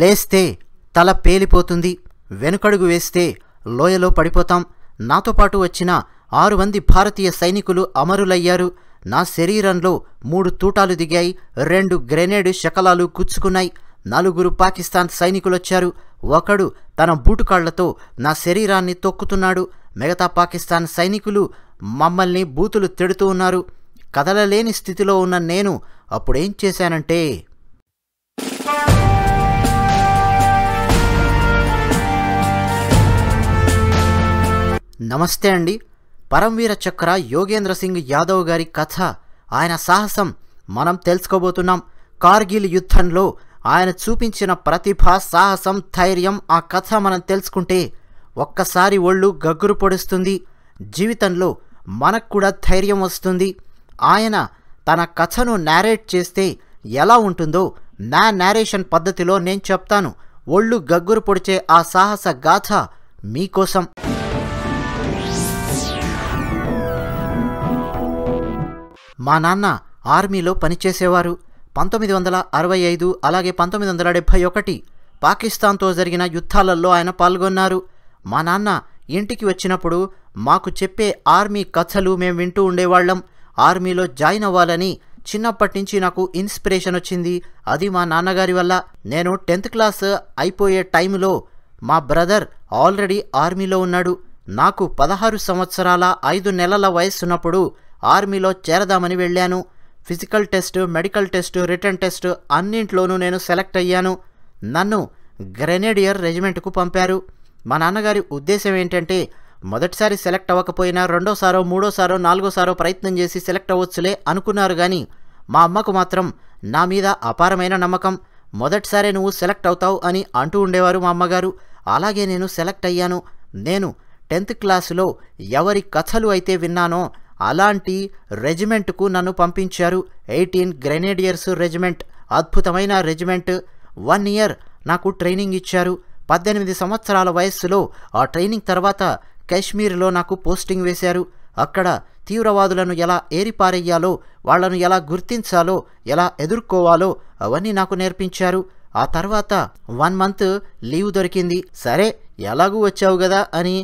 లేస్తే తల పేలిపోతుంది వెనుకడుగు వేస్తే లోయలో పడిపోతాం నాతో పాటు వచ్చిన ఆరు మంది భారతీయ సైనికులు అమరులయ్యారు నా శరీరంలో మూడు తూటాలు దిగాయి రెండు గ్రెనేడ్ శకలాలు గుచ్చుకున్నాయి నలుగురు పాకిస్తాన్ సైనికులొచ్చారు ఒకడు తన బూటుకాళ్లతో నా శరీరాన్ని తొక్కుతున్నాడు మిగతా పాకిస్తాన్ సైనికులు మమ్మల్ని బూతులు తిడుతూ ఉన్నారు కదలలేని స్థితిలో ఉన్న నేను అప్పుడేం చేశానంటే నమస్తే అండి పరంవీర చక్ర యోగేంద్ర సింగ్ యాదవ్ గారి కథ ఆయన సాహసం మనం తెలుసుకోబోతున్నాం కార్గిల్ యుద్ధంలో ఆయన చూపించిన ప్రతిభ సాహసం ధైర్యం ఆ కథ మనం తెలుసుకుంటే ఒక్కసారి ఒళ్ళు గగ్గురు పొడుస్తుంది జీవితంలో మనకు కూడా ధైర్యం వస్తుంది ఆయన తన కథను నేరేట్ చేస్తే ఎలా ఉంటుందో నా నేరేషన్ పద్ధతిలో నేను చెప్తాను ఒళ్ళు గగ్గురు పొడిచే ఆ సాహస గాథ మీకోసం మా నాన్న ఆర్మీలో పనిచేసేవారు పంతొమ్మిది వందల అరవై ఐదు అలాగే పంతొమ్మిది వందల డెబ్భై ఒకటి పాకిస్తాన్తో జరిగిన యుద్ధాలలో ఆయన పాల్గొన్నారు మా నాన్న ఇంటికి వచ్చినప్పుడు మాకు చెప్పే ఆర్మీ కథలు మేము వింటూ ఉండేవాళ్ళం ఆర్మీలో జాయిన్ అవ్వాలని చిన్నప్పటి నుంచి నాకు ఇన్స్పిరేషన్ వచ్చింది అది మా నాన్నగారి వల్ల నేను టెన్త్ క్లాస్ అయిపోయే టైంలో మా బ్రదర్ ఆల్రెడీ ఆర్మీలో ఉన్నాడు నాకు పదహారు సంవత్సరాల ఐదు నెలల వయసున్నప్పుడు ఆర్మీలో చేరదామని వెళ్ళాను physical test medical test written test అన్నింట్లోనూ నేను సెలెక్ట్ అయ్యాను నన్ను గ్రెనేడియర్ రెజిమెంట్కు పంపారు మా నాన్నగారి ఉద్దేశం ఏంటంటే మొదటిసారి సెలెక్ట్ అవ్వకపోయినా రెండోసారో మూడోసారో నాలుగోసారో ప్రయత్నం చేసి సెలెక్ట్ అవ్వచ్చులే అనుకున్నారు కానీ మా అమ్మకు మాత్రం నా మీద అపారమైన నమ్మకం మొదటిసారే నువ్వు సెలెక్ట్ అవుతావు అని అంటూ ఉండేవారు మా అమ్మగారు అలాగే నేను సెలెక్ట్ అయ్యాను నేను టెన్త్ క్లాసులో ఎవరి కథలు అయితే విన్నానో అలాంటి రెజిమెంట్కు నన్ను పంపించారు ఎయిటీన్ గ్రెనేడియర్స్ రెజిమెంట్ అద్భుతమైన రెజిమెంట్ వన్ ఇయర్ నాకు ట్రైనింగ్ ఇచ్చారు పద్దెనిమిది సంవత్సరాల వయస్సులో ఆ ట్రైనింగ్ తర్వాత కాశ్మీర్లో నాకు పోస్టింగ్ వేశారు అక్కడ తీవ్రవాదులను ఎలా ఏరిపారెయ్యాలో వాళ్లను ఎలా గుర్తించాలో ఎలా ఎదుర్కోవాలో అవన్నీ నాకు నేర్పించారు ఆ తర్వాత వన్ మంత్ లీవ్ దొరికింది సరే ఎలాగూ వచ్చావు కదా అని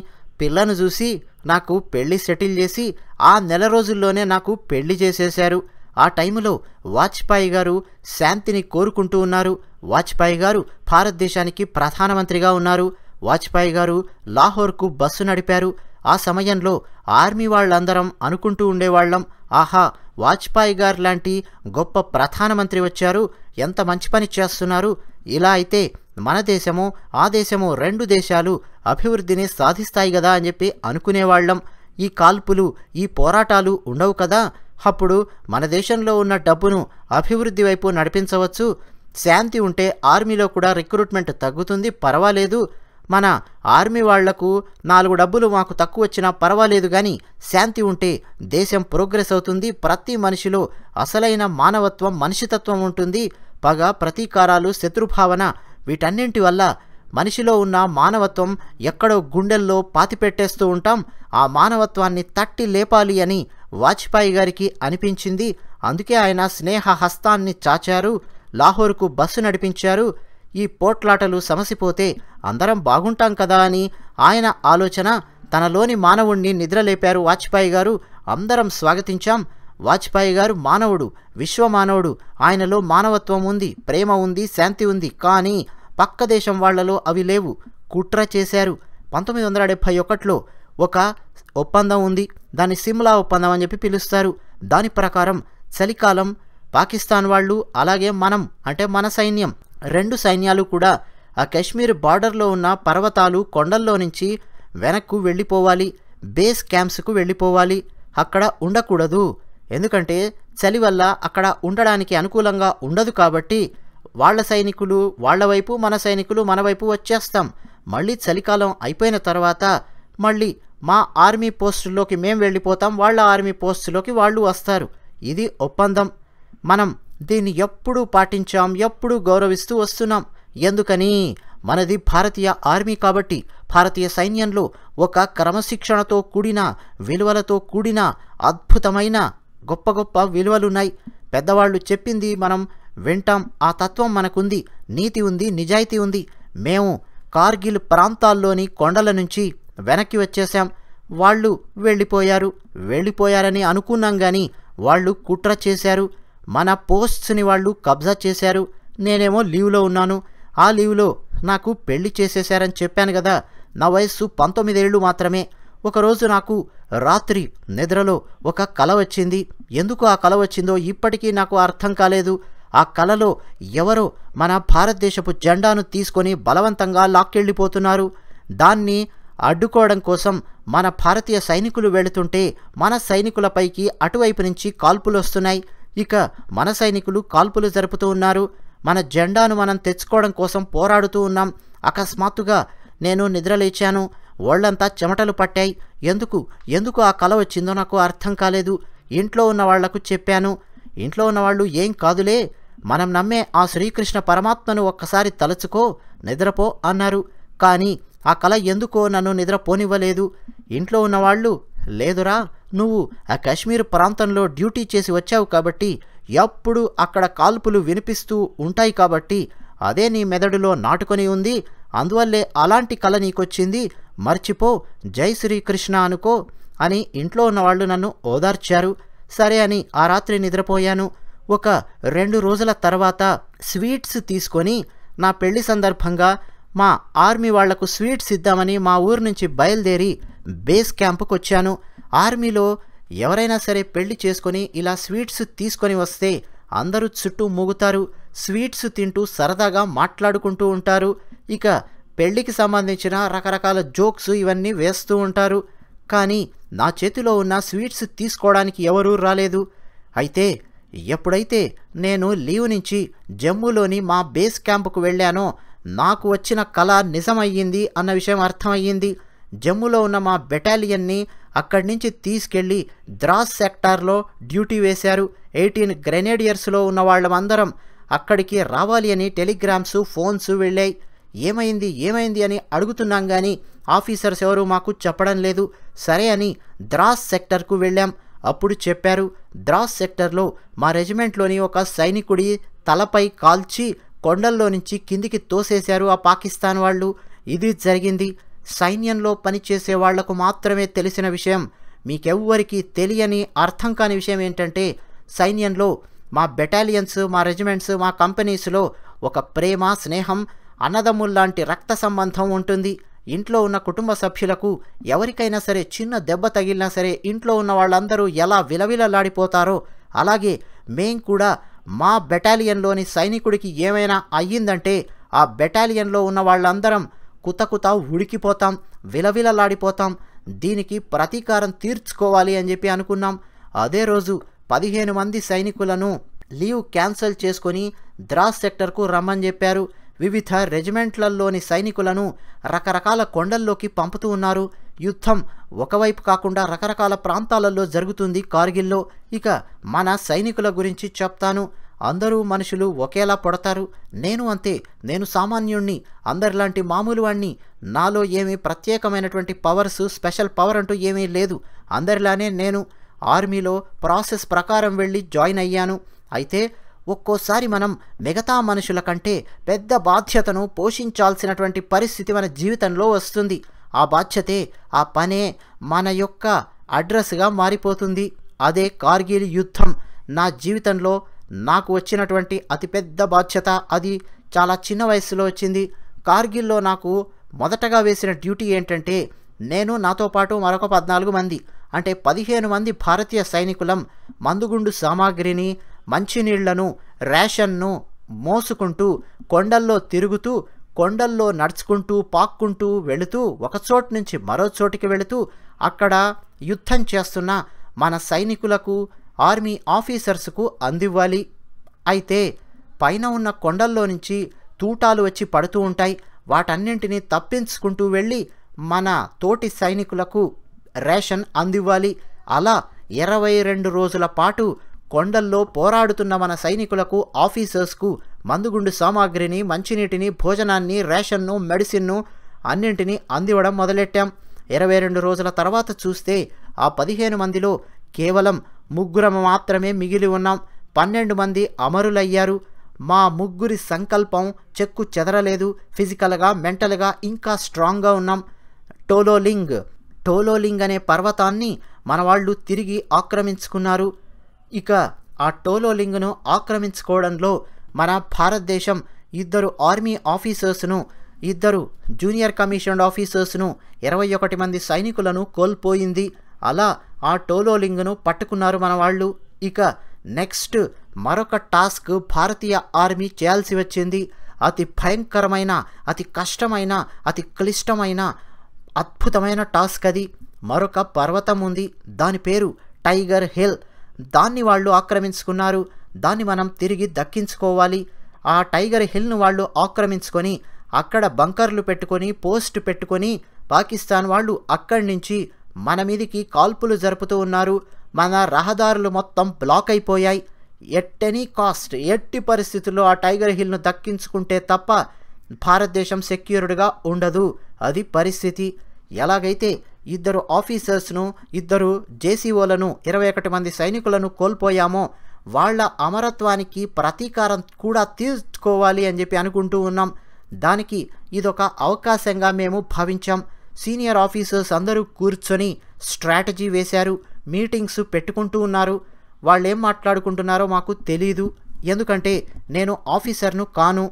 పిల్లను చూసి నాకు పెళ్లి సెటిల్ చేసి ఆ నెల రోజుల్లోనే నాకు పెళ్లి చేసేశారు ఆ టైములో వాజ్పేయి గారు శాంతిని కోరుకుంటూ ఉన్నారు వాజ్పేయి గారు భారతదేశానికి ప్రధానమంత్రిగా ఉన్నారు వాజ్పేయి గారు లాహోర్కు బస్సు నడిపారు ఆ సమయంలో ఆర్మీ వాళ్ళందరం అనుకుంటూ ఉండేవాళ్ళం ఆహా వాజ్పేయి గారు లాంటి గొప్ప ప్రధానమంత్రి వచ్చారు ఎంత మంచి పని చేస్తున్నారు ఇలా అయితే మన దేశము ఆ దేశము రెండు దేశాలు అభివృద్ధిని సాధిస్తాయి కదా అని చెప్పి అనుకునేవాళ్ళం ఈ కాల్పులు ఈ పోరాటాలు ఉండవు కదా అప్పుడు మన దేశంలో ఉన్న డబ్బును అభివృద్ధి వైపు నడిపించవచ్చు శాంతి ఉంటే ఆర్మీలో కూడా రిక్రూట్మెంట్ తగ్గుతుంది పర్వాలేదు మన ఆర్మీ వాళ్లకు నాలుగు డబ్బులు మాకు తక్కువ వచ్చినా పర్వాలేదు కానీ శాంతి ఉంటే దేశం ప్రోగ్రెస్ అవుతుంది ప్రతి మనిషిలో అసలైన మానవత్వం మనిషితత్వం ఉంటుంది పగ ప్రతీకారాలు శత్రుభావన వీటన్నింటి వల్ల మనిషిలో ఉన్న మానవత్వం ఎక్కడో గుండెల్లో పాతిపెట్టేస్తూ ఉంటాం ఆ మానవత్వాన్ని తట్టి లేపాలి అని వాజ్పేయి గారికి అనిపించింది అందుకే ఆయన స్నేహ హస్తాన్ని చాచారు లాహోర్కు బస్సు నడిపించారు ఈ పోట్లాటలు సమసిపోతే అందరం బాగుంటాం కదా అని ఆయన ఆలోచన తనలోని మానవుణ్ణి నిద్రలేపారు వాజ్పేయి గారు అందరం స్వాగతించాం వాజ్పేయి గారు మానవుడు విశ్వమానవుడు ఆయనలో మానవత్వం ఉంది ప్రేమ ఉంది శాంతి ఉంది కానీ పక్క దేశం వాళ్లలో అవి లేవు కుట్ర చేశారు పంతొమ్మిది వందల డెబ్భై ఒకటిలో ఒక ఒప్పందం ఉంది దాన్ని సిమ్లా ఒప్పందం అని చెప్పి పిలుస్తారు దాని ప్రకారం చలికాలం పాకిస్తాన్ వాళ్ళు అలాగే మనం అంటే మన సైన్యం రెండు సైన్యాలు కూడా ఆ కాశ్మీర్ బార్డర్లో ఉన్న పర్వతాలు కొండల్లో నుంచి వెనక్కు వెళ్ళిపోవాలి బేస్ క్యాంప్స్కు వెళ్ళిపోవాలి అక్కడ ఉండకూడదు ఎందుకంటే చలి వల్ల అక్కడ ఉండడానికి అనుకూలంగా ఉండదు కాబట్టి వాళ్ల సైనికులు వాళ్ల వైపు మన సైనికులు మన వైపు వచ్చేస్తాం మళ్ళీ చలికాలం అయిపోయిన తర్వాత మళ్ళీ మా ఆర్మీ పోస్టులోకి మేము వెళ్ళిపోతాం వాళ్ళ ఆర్మీ పోస్టులోకి వాళ్ళు వస్తారు ఇది ఒప్పందం మనం దీన్ని ఎప్పుడూ పాటించాం ఎప్పుడూ గౌరవిస్తూ వస్తున్నాం ఎందుకని మనది భారతీయ ఆర్మీ కాబట్టి భారతీయ సైన్యంలో ఒక క్రమశిక్షణతో కూడిన విలువలతో కూడిన అద్భుతమైన గొప్ప గొప్ప విలువలున్నాయి పెద్దవాళ్ళు చెప్పింది మనం వింటాం ఆ తత్వం మనకుంది నీతి ఉంది నిజాయితీ ఉంది మేము కార్గిల్ ప్రాంతాల్లోని కొండల నుంచి వెనక్కి వచ్చేశాం వాళ్ళు వెళ్ళిపోయారు వెళ్ళిపోయారని అనుకున్నాం కానీ వాళ్ళు కుట్ర చేశారు మన పోస్ట్స్ని వాళ్ళు కబ్జా చేశారు నేనేమో లీవ్లో ఉన్నాను ఆ లీవ్లో నాకు పెళ్లి చేసేశారని చెప్పాను కదా నా వయస్సు పంతొమ్మిదేళ్ళు మాత్రమే ఒకరోజు నాకు రాత్రి నిద్రలో ఒక కల వచ్చింది ఎందుకు ఆ కల వచ్చిందో ఇప్పటికీ నాకు అర్థం కాలేదు ఆ కలలో ఎవరో మన భారతదేశపు జెండాను తీసుకొని బలవంతంగా లాక్కెళ్ళిపోతున్నారు దాన్ని అడ్డుకోవడం కోసం మన భారతీయ సైనికులు వెళుతుంటే మన సైనికులపైకి అటువైపు నుంచి కాల్పులు వస్తున్నాయి ఇక మన సైనికులు కాల్పులు జరుపుతూ ఉన్నారు మన జెండాను మనం తెచ్చుకోవడం కోసం పోరాడుతూ ఉన్నాం అకస్మాత్తుగా నేను నిద్రలేచాను ఒళ్ళంతా చెమటలు పట్టాయి ఎందుకు ఎందుకు ఆ కళ వచ్చిందో నాకు అర్థం కాలేదు ఇంట్లో ఉన్న వాళ్లకు చెప్పాను ఇంట్లో ఉన్నవాళ్ళు ఏం కాదులే మనం నమ్మే ఆ శ్రీకృష్ణ పరమాత్మను ఒక్కసారి తలుచుకో నిద్రపో అన్నారు కానీ ఆ కళ ఎందుకో నన్ను నిద్రపోనివ్వలేదు ఇంట్లో ఉన్నవాళ్ళు లేదురా నువ్వు ఆ కాశ్మీర్ ప్రాంతంలో డ్యూటీ చేసి వచ్చావు కాబట్టి ఎప్పుడు అక్కడ కాల్పులు వినిపిస్తూ ఉంటాయి కాబట్టి అదే నీ మెదడులో నాటుకొని ఉంది అందువల్లే అలాంటి కళ నీకొచ్చింది మర్చిపో జై శ్రీకృష్ణ అనుకో అని ఇంట్లో ఉన్నవాళ్ళు నన్ను ఓదార్చారు సరే అని ఆ రాత్రి నిద్రపోయాను ఒక రెండు రోజుల తర్వాత స్వీట్స్ తీసుకొని నా పెళ్లి సందర్భంగా మా ఆర్మీ వాళ్లకు స్వీట్స్ ఇద్దామని మా ఊరు నుంచి బయలుదేరి బేస్ క్యాంపుకు వచ్చాను ఆర్మీలో ఎవరైనా సరే పెళ్లి చేసుకొని ఇలా స్వీట్స్ తీసుకొని వస్తే అందరూ చుట్టూ మూగుతారు స్వీట్స్ తింటూ సరదాగా మాట్లాడుకుంటూ ఉంటారు ఇక పెళ్లికి సంబంధించిన రకరకాల జోక్స్ ఇవన్నీ వేస్తూ ఉంటారు కానీ నా చేతిలో ఉన్న స్వీట్స్ తీసుకోవడానికి ఎవరూ రాలేదు అయితే ఎప్పుడైతే నేను లీవ్ నుంచి జమ్మూలోని మా బేస్ క్యాంపుకు వెళ్ళానో నాకు వచ్చిన కళ నిజమయ్యింది అన్న విషయం అర్థమయ్యింది జమ్మూలో ఉన్న మా బెటాలియన్ని అక్కడి నుంచి తీసుకెళ్ళి ద్రాస్ సెక్టార్లో డ్యూటీ వేశారు ఎయిటీన్ గ్రెనేడియర్స్లో ఉన్న వాళ్ళమందరం అక్కడికి రావాలి అని టెలిగ్రామ్స్ ఫోన్స్ వెళ్ళాయి ఏమైంది ఏమైంది అని అడుగుతున్నాం కానీ ఆఫీసర్స్ ఎవరు మాకు చెప్పడం లేదు సరే అని ద్రాస్ సెక్టర్కు వెళ్ళాం అప్పుడు చెప్పారు ద్రాస్ సెక్టర్లో మా రెజిమెంట్లోని ఒక సైనికుడి తలపై కాల్చి కొండల్లో నుంచి కిందికి తోసేశారు ఆ పాకిస్తాన్ వాళ్ళు ఇది జరిగింది సైన్యంలో పనిచేసే వాళ్లకు మాత్రమే తెలిసిన విషయం మీకెవ్వరికి తెలియని అర్థం కాని విషయం ఏంటంటే సైన్యంలో మా బెటాలియన్స్ మా రెజిమెంట్స్ మా కంపెనీస్లో ఒక ప్రేమ స్నేహం అన్నదమ్ముల్లాంటి రక్త సంబంధం ఉంటుంది ఇంట్లో ఉన్న కుటుంబ సభ్యులకు ఎవరికైనా సరే చిన్న దెబ్బ తగిలినా సరే ఇంట్లో ఉన్న వాళ్ళందరూ ఎలా విలవిలలాడిపోతారో అలాగే మేం కూడా మా బెటాలియన్లోని సైనికుడికి ఏమైనా అయ్యిందంటే ఆ బెటాలియన్లో ఉన్న వాళ్ళందరం కుతకుత ఉడికిపోతాం విలవిలలాడిపోతాం దీనికి ప్రతీకారం తీర్చుకోవాలి అని చెప్పి అనుకున్నాం అదే రోజు పదిహేను మంది సైనికులను లీవ్ క్యాన్సల్ చేసుకొని ద్రాస్ సెక్టర్కు రమ్మని చెప్పారు వివిధ రెజిమెంట్లలోని సైనికులను రకరకాల కొండల్లోకి పంపుతూ ఉన్నారు యుద్ధం ఒకవైపు కాకుండా రకరకాల ప్రాంతాలలో జరుగుతుంది కార్గిల్లో ఇక మన సైనికుల గురించి చెప్తాను అందరూ మనుషులు ఒకేలా పడతారు నేను అంతే నేను సామాన్యుణ్ణి అందరిలాంటి మామూలు వాణ్ణి నాలో ఏమీ ప్రత్యేకమైనటువంటి పవర్స్ స్పెషల్ పవర్ అంటూ ఏమీ లేదు అందరిలానే నేను ఆర్మీలో ప్రాసెస్ ప్రకారం వెళ్ళి జాయిన్ అయ్యాను అయితే ఒక్కోసారి మనం మిగతా మనుషుల కంటే పెద్ద బాధ్యతను పోషించాల్సినటువంటి పరిస్థితి మన జీవితంలో వస్తుంది ఆ బాధ్యతే ఆ పనే మన యొక్క అడ్రస్గా మారిపోతుంది అదే కార్గిల్ యుద్ధం నా జీవితంలో నాకు వచ్చినటువంటి అతిపెద్ద బాధ్యత అది చాలా చిన్న వయసులో వచ్చింది కార్గిల్లో నాకు మొదటగా వేసిన డ్యూటీ ఏంటంటే నేను నాతో పాటు మరొక పద్నాలుగు మంది అంటే పదిహేను మంది భారతీయ సైనికులం మందుగుండు సామాగ్రిని మంచినీళ్లను రేషన్ను మోసుకుంటూ కొండల్లో తిరుగుతూ కొండల్లో నడుచుకుంటూ పాక్కుంటూ వెళుతూ ఒకచోటు నుంచి మరో చోటికి వెళుతూ అక్కడ యుద్ధం చేస్తున్న మన సైనికులకు ఆర్మీ ఆఫీసర్స్కు అందివ్వాలి అయితే పైన ఉన్న కొండల్లో నుంచి తూటాలు వచ్చి పడుతూ ఉంటాయి వాటన్నింటినీ తప్పించుకుంటూ వెళ్ళి మన తోటి సైనికులకు రేషన్ అందివ్వాలి అలా ఇరవై రెండు రోజుల పాటు కొండల్లో పోరాడుతున్న మన సైనికులకు ఆఫీసర్స్కు మందుగుండు సామాగ్రిని మంచినీటిని భోజనాన్ని రేషన్ను మెడిసిన్ను అన్నింటినీ అందివ్వడం మొదలెట్టాం ఇరవై రెండు రోజుల తర్వాత చూస్తే ఆ పదిహేను మందిలో కేవలం ముగ్గురం మాత్రమే మిగిలి ఉన్నాం పన్నెండు మంది అమరులయ్యారు మా ముగ్గురి సంకల్పం చెక్కు చెదరలేదు ఫిజికల్గా మెంటల్గా ఇంకా స్ట్రాంగ్గా ఉన్నాం టోలోలింగ్ టోలోలింగ్ అనే పర్వతాన్ని మన వాళ్ళు తిరిగి ఆక్రమించుకున్నారు ఇక ఆ టోలోలింగ్ను ఆక్రమించుకోవడంలో మన భారతదేశం ఇద్దరు ఆర్మీ ఆఫీసర్స్ను ఇద్దరు జూనియర్ కమిషన్డ్ ఆఫీసర్స్ను ఇరవై ఒకటి మంది సైనికులను కోల్పోయింది అలా ఆ టోలోలింగ్ను పట్టుకున్నారు మన వాళ్ళు ఇక నెక్స్ట్ మరొక టాస్క్ భారతీయ ఆర్మీ చేయాల్సి వచ్చింది అతి భయంకరమైన అతి కష్టమైన అతి క్లిష్టమైన అద్భుతమైన టాస్క్ అది మరొక పర్వతం ఉంది దాని పేరు టైగర్ హిల్ దాన్ని వాళ్ళు ఆక్రమించుకున్నారు దాన్ని మనం తిరిగి దక్కించుకోవాలి ఆ టైగర్ హిల్ను వాళ్ళు ఆక్రమించుకొని అక్కడ బంకర్లు పెట్టుకొని పోస్ట్ పెట్టుకొని పాకిస్తాన్ వాళ్ళు అక్కడి నుంచి మన మీదికి కాల్పులు జరుపుతూ ఉన్నారు మన రహదారులు మొత్తం బ్లాక్ అయిపోయాయి ఎట్ ఎనీ కాస్ట్ ఎట్టి పరిస్థితుల్లో ఆ టైగర్ హిల్ను దక్కించుకుంటే తప్ప భారతదేశం సెక్యూర్డ్గా ఉండదు అది పరిస్థితి ఎలాగైతే ఇద్దరు ఆఫీసర్స్ను ఇద్దరు జేసీఓలను ఇరవై ఒకటి మంది సైనికులను కోల్పోయామో వాళ్ళ అమరత్వానికి ప్రతీకారం కూడా తీర్చుకోవాలి అని చెప్పి అనుకుంటూ ఉన్నాం దానికి ఇదొక అవకాశంగా మేము భావించాం సీనియర్ ఆఫీసర్స్ అందరూ కూర్చొని స్ట్రాటజీ వేశారు మీటింగ్స్ పెట్టుకుంటూ ఉన్నారు వాళ్ళు ఏం మాట్లాడుకుంటున్నారో మాకు తెలీదు ఎందుకంటే నేను ఆఫీసర్ను కాను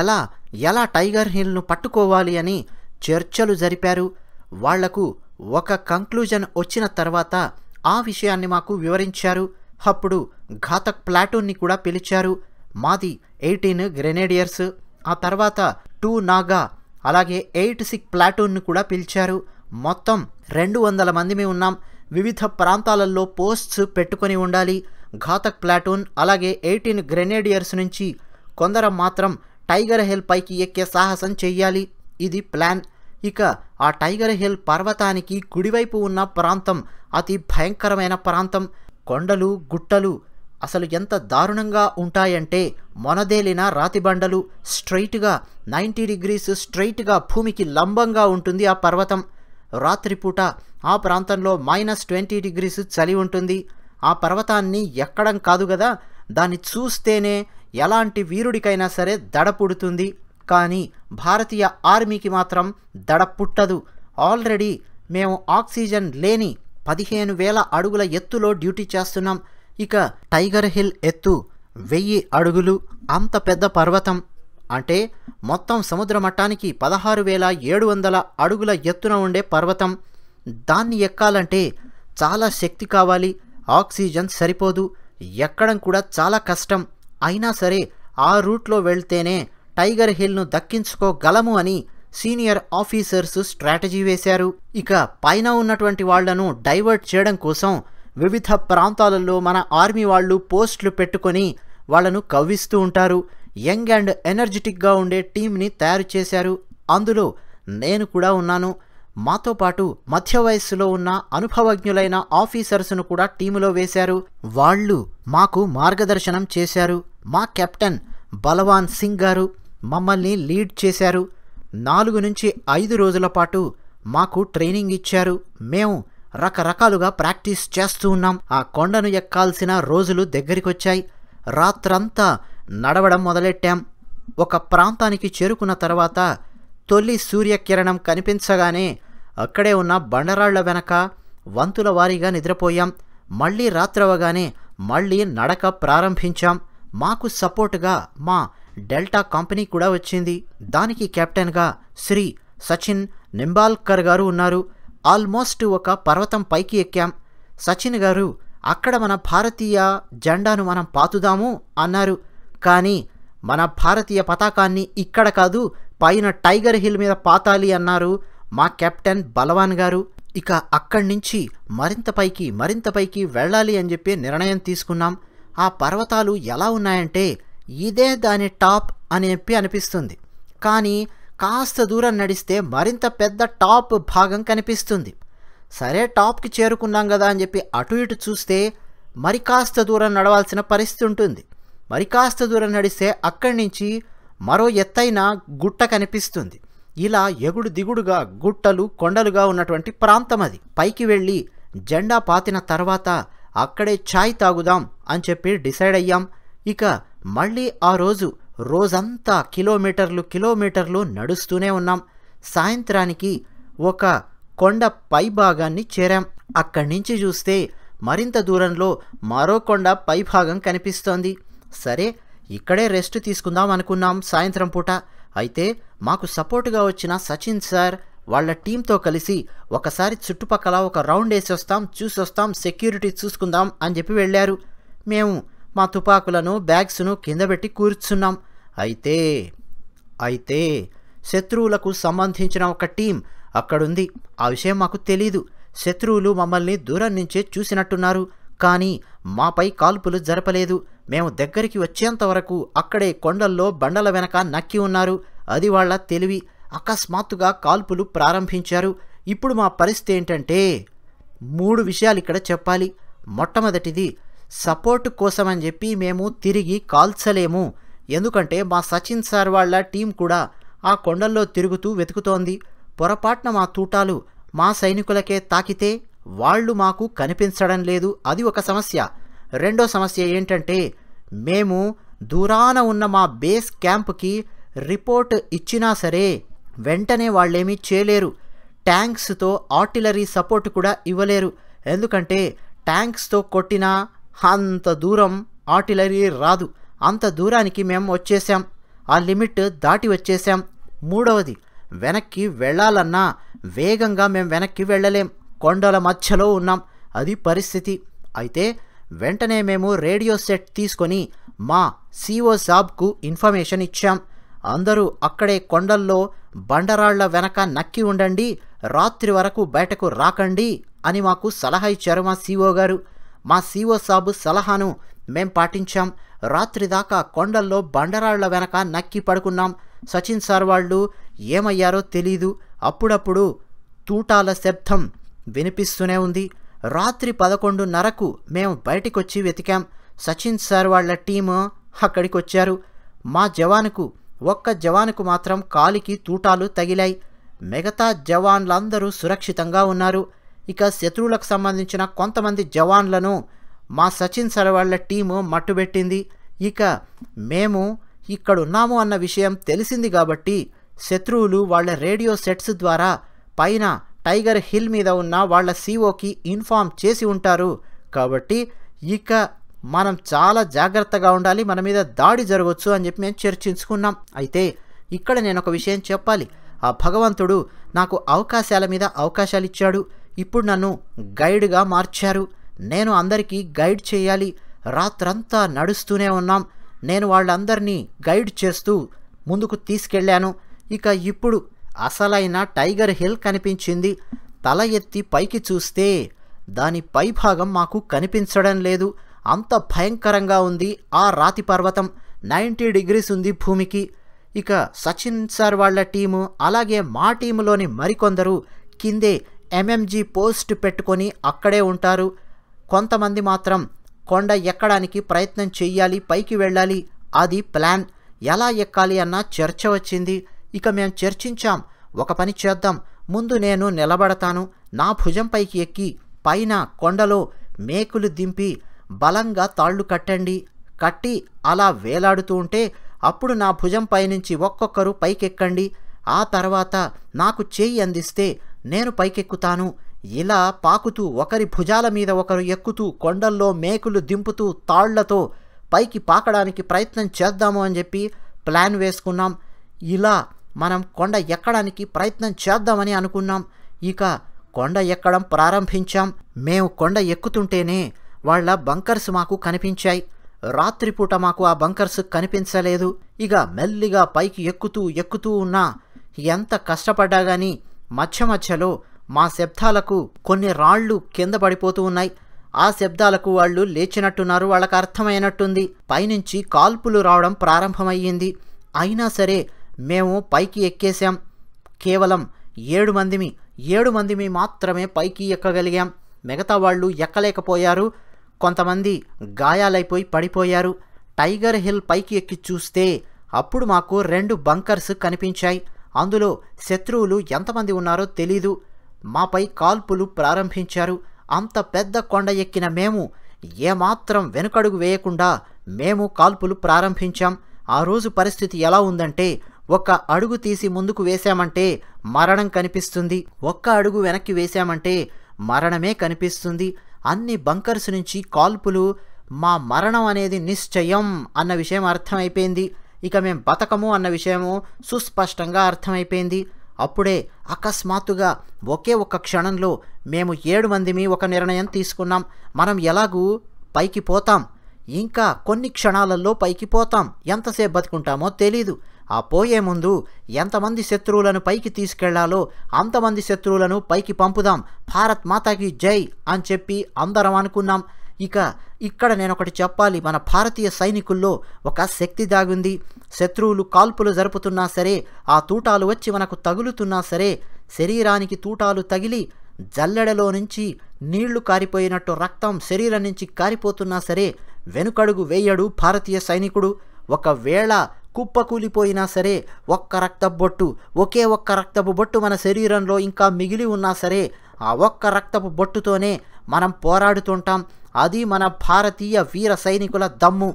ఎలా ఎలా టైగర్ హిల్ను పట్టుకోవాలి అని చర్చలు జరిపారు వాళ్లకు ఒక కంక్లూజన్ వచ్చిన తర్వాత ఆ విషయాన్ని మాకు వివరించారు అప్పుడు ఘాతక్ ప్లాటూన్ని కూడా పిలిచారు మాది ఎయిటీన్ గ్రెనేడియర్స్ ఆ తర్వాత టూ నాగా అలాగే ఎయిట్ సిక్ ప్లాటూన్ను కూడా పిలిచారు మొత్తం రెండు వందల మంది మేము ఉన్నాం వివిధ ప్రాంతాలలో పోస్ట్స్ పెట్టుకొని ఉండాలి ఘాతక్ ప్లాటూన్ అలాగే ఎయిటీన్ గ్రెనేడియర్స్ నుంచి కొందరం మాత్రం టైగర్ హిల్ పైకి ఎక్కే సాహసం చెయ్యాలి ఇది ప్లాన్ ఇక ఆ టైగర్ హిల్ పర్వతానికి కుడివైపు ఉన్న ప్రాంతం అతి భయంకరమైన ప్రాంతం కొండలు గుట్టలు అసలు ఎంత దారుణంగా ఉంటాయంటే మొనదేలిన రాతిబండలు స్ట్రైట్గా నైంటీ డిగ్రీస్ స్ట్రైట్గా భూమికి లంబంగా ఉంటుంది ఆ పర్వతం రాత్రిపూట ఆ ప్రాంతంలో మైనస్ ట్వంటీ డిగ్రీస్ చలి ఉంటుంది ఆ పర్వతాన్ని ఎక్కడం కాదు కదా దాన్ని చూస్తేనే ఎలాంటి వీరుడికైనా సరే దడ పుడుతుంది కానీ భారతీయ ఆర్మీకి మాత్రం దడ పుట్టదు ఆల్రెడీ మేము ఆక్సిజన్ లేని పదిహేను వేల అడుగుల ఎత్తులో డ్యూటీ చేస్తున్నాం ఇక టైగర్ హిల్ ఎత్తు వెయ్యి అడుగులు అంత పెద్ద పర్వతం అంటే మొత్తం సముద్ర మట్టానికి పదహారు వేల ఏడు వందల అడుగుల ఎత్తున ఉండే పర్వతం దాన్ని ఎక్కాలంటే చాలా శక్తి కావాలి ఆక్సిజన్ సరిపోదు ఎక్కడం కూడా చాలా కష్టం అయినా సరే ఆ రూట్లో వెళ్తేనే టైగర్ హిల్ను దక్కించుకోగలము అని సీనియర్ ఆఫీసర్స్ స్ట్రాటజీ వేశారు ఇక పైన ఉన్నటువంటి వాళ్లను డైవర్ట్ చేయడం కోసం వివిధ ప్రాంతాలలో మన ఆర్మీ వాళ్ళు పోస్టులు పెట్టుకొని వాళ్లను కవ్విస్తూ ఉంటారు యంగ్ అండ్ ఎనర్జెటిక్గా ఉండే టీంని తయారు చేశారు అందులో నేను కూడా ఉన్నాను మాతో పాటు మధ్య వయస్సులో ఉన్న అనుభవజ్ఞులైన ఆఫీసర్స్ను కూడా టీములో వేశారు వాళ్ళు మాకు మార్గదర్శనం చేశారు మా కెప్టెన్ బలవాన్ సింగ్ గారు మమ్మల్ని లీడ్ చేశారు నాలుగు నుంచి ఐదు రోజుల పాటు మాకు ట్రైనింగ్ ఇచ్చారు మేము రకరకాలుగా ప్రాక్టీస్ చేస్తూ ఉన్నాం ఆ కొండను ఎక్కాల్సిన రోజులు దగ్గరికొచ్చాయి రాత్రంతా నడవడం మొదలెట్టాం ఒక ప్రాంతానికి చేరుకున్న తర్వాత తొలి సూర్యకిరణం కనిపించగానే అక్కడే ఉన్న బండరాళ్ల వెనక వంతుల వారీగా నిద్రపోయాం మళ్ళీ రాత్రవగానే మళ్ళీ నడక ప్రారంభించాం మాకు సపోర్టుగా మా డెల్టా కంపెనీ కూడా వచ్చింది దానికి కెప్టెన్గా శ్రీ సచిన్ నింబాల్కర్ గారు ఉన్నారు ఆల్మోస్ట్ ఒక పర్వతం పైకి ఎక్కాం సచిన్ గారు అక్కడ మన భారతీయ జెండాను మనం పాతుదాము అన్నారు కానీ మన భారతీయ పతాకాన్ని ఇక్కడ కాదు పైన టైగర్ హిల్ మీద పాతాలి అన్నారు మా కెప్టెన్ బలవాన్ గారు ఇక అక్కడి నుంచి మరింత పైకి మరింత పైకి వెళ్ళాలి అని చెప్పి నిర్ణయం తీసుకున్నాం ఆ పర్వతాలు ఎలా ఉన్నాయంటే ఇదే దాని టాప్ అని చెప్పి అనిపిస్తుంది కానీ కాస్త దూరం నడిస్తే మరింత పెద్ద టాప్ భాగం కనిపిస్తుంది సరే టాప్కి చేరుకున్నాం కదా అని చెప్పి అటు ఇటు చూస్తే మరి కాస్త దూరం నడవాల్సిన పరిస్థితి ఉంటుంది మరి కాస్త దూరం నడిస్తే అక్కడి నుంచి మరో ఎత్తైన గుట్ట కనిపిస్తుంది ఇలా ఎగుడు దిగుడుగా గుట్టలు కొండలుగా ఉన్నటువంటి ప్రాంతం అది పైకి వెళ్ళి జెండా పాతిన తర్వాత అక్కడే ఛాయ్ తాగుదాం అని చెప్పి డిసైడ్ అయ్యాం ఇక మళ్ళీ ఆ రోజు రోజంతా కిలోమీటర్లు కిలోమీటర్లు నడుస్తూనే ఉన్నాం సాయంత్రానికి ఒక కొండ పై భాగాన్ని చేరాం అక్కడి నుంచి చూస్తే మరింత దూరంలో మరో కొండ పై భాగం కనిపిస్తోంది సరే ఇక్కడే రెస్ట్ తీసుకుందాం అనుకున్నాం సాయంత్రం పూట అయితే మాకు సపోర్టుగా వచ్చిన సచిన్ సార్ వాళ్ళ టీంతో కలిసి ఒకసారి చుట్టుపక్కల ఒక రౌండ్ వేసి వస్తాం చూసి వస్తాం సెక్యూరిటీ చూసుకుందాం అని చెప్పి వెళ్ళారు మేము మా తుపాకులను బ్యాగ్స్ను కిందబెట్టి కూర్చున్నాం అయితే అయితే శత్రువులకు సంబంధించిన ఒక టీం అక్కడుంది ఆ విషయం మాకు తెలీదు శత్రువులు మమ్మల్ని దూరం నుంచే చూసినట్టున్నారు కానీ మాపై కాల్పులు జరపలేదు మేము దగ్గరికి వచ్చేంత వరకు అక్కడే కొండల్లో బండల వెనక నక్కి ఉన్నారు అది వాళ్ల తెలివి అకస్మాత్తుగా కాల్పులు ప్రారంభించారు ఇప్పుడు మా పరిస్థితి ఏంటంటే మూడు విషయాలు ఇక్కడ చెప్పాలి మొట్టమొదటిది సపోర్ట్ కోసమని చెప్పి మేము తిరిగి కాల్చలేము ఎందుకంటే మా సచిన్ సార్ వాళ్ళ టీం కూడా ఆ కొండల్లో తిరుగుతూ వెతుకుతోంది పొరపాటున మా తూటాలు మా సైనికులకే తాకితే వాళ్ళు మాకు కనిపించడం లేదు అది ఒక సమస్య రెండో సమస్య ఏంటంటే మేము దూరాన ఉన్న మా బేస్ క్యాంప్కి రిపోర్ట్ ఇచ్చినా సరే వెంటనే వాళ్ళేమీ చేయలేరు ట్యాంక్స్తో ఆర్టిలరీ సపోర్ట్ కూడా ఇవ్వలేరు ఎందుకంటే ట్యాంక్స్తో కొట్టినా అంత దూరం ఆర్టిలరీ రాదు అంత దూరానికి మేము వచ్చేసాం ఆ లిమిట్ దాటి వచ్చేసాం మూడవది వెనక్కి వెళ్ళాలన్నా వేగంగా మేము వెనక్కి వెళ్ళలేం కొండల మధ్యలో ఉన్నాం అది పరిస్థితి అయితే వెంటనే మేము రేడియో సెట్ తీసుకొని మా సిఓ సాబ్కు ఇన్ఫర్మేషన్ ఇచ్చాం అందరూ అక్కడే కొండల్లో బండరాళ్ల వెనక నక్కి ఉండండి రాత్రి వరకు బయటకు రాకండి అని మాకు సలహా ఇచ్చారు మా సీఓ గారు మా సీఓ సాబు సలహాను మేం పాటించాం రాత్రి దాకా కొండల్లో బండరాళ్ల వెనక నక్కి పడుకున్నాం సచిన్ సార్ వాళ్ళు ఏమయ్యారో తెలీదు అప్పుడప్పుడు తూటాల శబ్దం వినిపిస్తూనే ఉంది రాత్రి పదకొండున్నరకు మేము బయటికొచ్చి వెతికాం సచిన్ సార్ వాళ్ళ టీము అక్కడికొచ్చారు మా జవానుకు ఒక్క జవానుకు మాత్రం కాలికి తూటాలు తగిలాయి మిగతా జవాన్లందరూ సురక్షితంగా ఉన్నారు ఇక శత్రువులకు సంబంధించిన కొంతమంది జవాన్లను మా సచిన్ సరవాళ్ల టీము మట్టుబెట్టింది ఇక మేము ఇక్కడున్నాము అన్న విషయం తెలిసింది కాబట్టి శత్రువులు వాళ్ళ రేడియో సెట్స్ ద్వారా పైన టైగర్ హిల్ మీద ఉన్న వాళ్ళ సీఓకి ఇన్ఫామ్ చేసి ఉంటారు కాబట్టి ఇక మనం చాలా జాగ్రత్తగా ఉండాలి మన మీద దాడి జరగవచ్చు అని చెప్పి మేము చర్చించుకున్నాం అయితే ఇక్కడ నేను ఒక విషయం చెప్పాలి ఆ భగవంతుడు నాకు అవకాశాల మీద అవకాశాలు ఇచ్చాడు ఇప్పుడు నన్ను గైడ్గా మార్చారు నేను అందరికీ గైడ్ చేయాలి రాత్రంతా నడుస్తూనే ఉన్నాం నేను వాళ్ళందరినీ గైడ్ చేస్తూ ముందుకు తీసుకెళ్లాను ఇక ఇప్పుడు అసలైన టైగర్ హిల్ కనిపించింది తల ఎత్తి పైకి చూస్తే దాని పైభాగం మాకు కనిపించడం లేదు అంత భయంకరంగా ఉంది ఆ రాతి పర్వతం నైంటీ డిగ్రీస్ ఉంది భూమికి ఇక సచిన్ సార్ వాళ్ళ టీము అలాగే మా టీములోని మరికొందరు కిందే ఎంఎంజీ పోస్ట్ పెట్టుకొని అక్కడే ఉంటారు కొంతమంది మాత్రం కొండ ఎక్కడానికి ప్రయత్నం చేయాలి పైకి వెళ్ళాలి అది ప్లాన్ ఎలా ఎక్కాలి అన్న చర్చ వచ్చింది ఇక మేము చర్చించాం ఒక పని చేద్దాం ముందు నేను నిలబడతాను నా భుజంపైకి ఎక్కి పైన కొండలో మేకులు దింపి బలంగా తాళ్ళు కట్టండి కట్టి అలా వేలాడుతూ ఉంటే అప్పుడు నా భుజం పైనుంచి ఒక్కొక్కరు పైకెక్కండి ఆ తర్వాత నాకు చేయి అందిస్తే నేను పైకెక్కుతాను ఇలా పాకుతూ ఒకరి భుజాల మీద ఒకరు ఎక్కుతూ కొండల్లో మేకులు దింపుతూ తాళ్లతో పైకి పాకడానికి ప్రయత్నం చేద్దాము అని చెప్పి ప్లాన్ వేసుకున్నాం ఇలా మనం కొండ ఎక్కడానికి ప్రయత్నం చేద్దామని అనుకున్నాం ఇక కొండ ఎక్కడం ప్రారంభించాం మేము కొండ ఎక్కుతుంటేనే వాళ్ళ బంకర్స్ మాకు కనిపించాయి రాత్రిపూట మాకు ఆ బంకర్స్ కనిపించలేదు ఇక మెల్లిగా పైకి ఎక్కుతూ ఎక్కుతూ ఉన్నా ఎంత కష్టపడ్డా కానీ మధ్య మధ్యలో మా శబ్దాలకు కొన్ని రాళ్ళు కింద పడిపోతూ ఉన్నాయి ఆ శబ్దాలకు వాళ్ళు లేచినట్టున్నారు వాళ్ళకు అర్థమైనట్టుంది పైనుంచి కాల్పులు రావడం ప్రారంభమయ్యింది అయినా సరే మేము పైకి ఎక్కేశాం కేవలం ఏడు మందిమి ఏడు మందిమి మాత్రమే పైకి ఎక్కగలిగాం మిగతా వాళ్ళు ఎక్కలేకపోయారు కొంతమంది గాయాలైపోయి పడిపోయారు టైగర్ హిల్ పైకి ఎక్కి చూస్తే అప్పుడు మాకు రెండు బంకర్స్ కనిపించాయి అందులో శత్రువులు ఎంతమంది ఉన్నారో తెలీదు మాపై కాల్పులు ప్రారంభించారు అంత పెద్ద కొండ ఎక్కిన మేము ఏమాత్రం వెనుకడుగు వేయకుండా మేము కాల్పులు ప్రారంభించాం ఆ రోజు పరిస్థితి ఎలా ఉందంటే ఒక్క అడుగు తీసి ముందుకు వేశామంటే మరణం కనిపిస్తుంది ఒక్క అడుగు వెనక్కి వేశామంటే మరణమే కనిపిస్తుంది అన్ని బంకర్స్ నుంచి కాల్పులు మా మరణం అనేది నిశ్చయం అన్న విషయం అర్థమైపోయింది ఇక మేం బతకము అన్న విషయము సుస్పష్టంగా అర్థమైపోయింది అప్పుడే అకస్మాత్తుగా ఒకే ఒక్క క్షణంలో మేము ఏడు మందిమి ఒక నిర్ణయం తీసుకున్నాం మనం ఎలాగూ పైకి పోతాం ఇంకా కొన్ని క్షణాలలో పైకి పోతాం ఎంతసేపు బతుకుంటామో తెలీదు ఆ పోయే ముందు ఎంతమంది శత్రువులను పైకి తీసుకెళ్లాలో అంతమంది శత్రువులను పైకి పంపుదాం భారత్ మాతాకి జై అని చెప్పి అందరం అనుకున్నాం ఇక ఇక్కడ నేను ఒకటి చెప్పాలి మన భారతీయ సైనికుల్లో ఒక శక్తి దాగుంది శత్రువులు కాల్పులు జరుపుతున్నా సరే ఆ తూటాలు వచ్చి మనకు తగులుతున్నా సరే శరీరానికి తూటాలు తగిలి జల్లెడలో నుంచి నీళ్లు కారిపోయినట్టు రక్తం శరీరం నుంచి కారిపోతున్నా సరే వెనుకడుగు వేయడు భారతీయ సైనికుడు ఒకవేళ కుప్పకూలిపోయినా సరే ఒక్క రక్తపు బొట్టు ఒకే ఒక్క రక్తపు బొట్టు మన శరీరంలో ఇంకా మిగిలి ఉన్నా సరే ఆ ఒక్క రక్తపు బొట్టుతోనే మనం పోరాడుతుంటాం అది మన భారతీయ వీర సైనికుల దమ్ము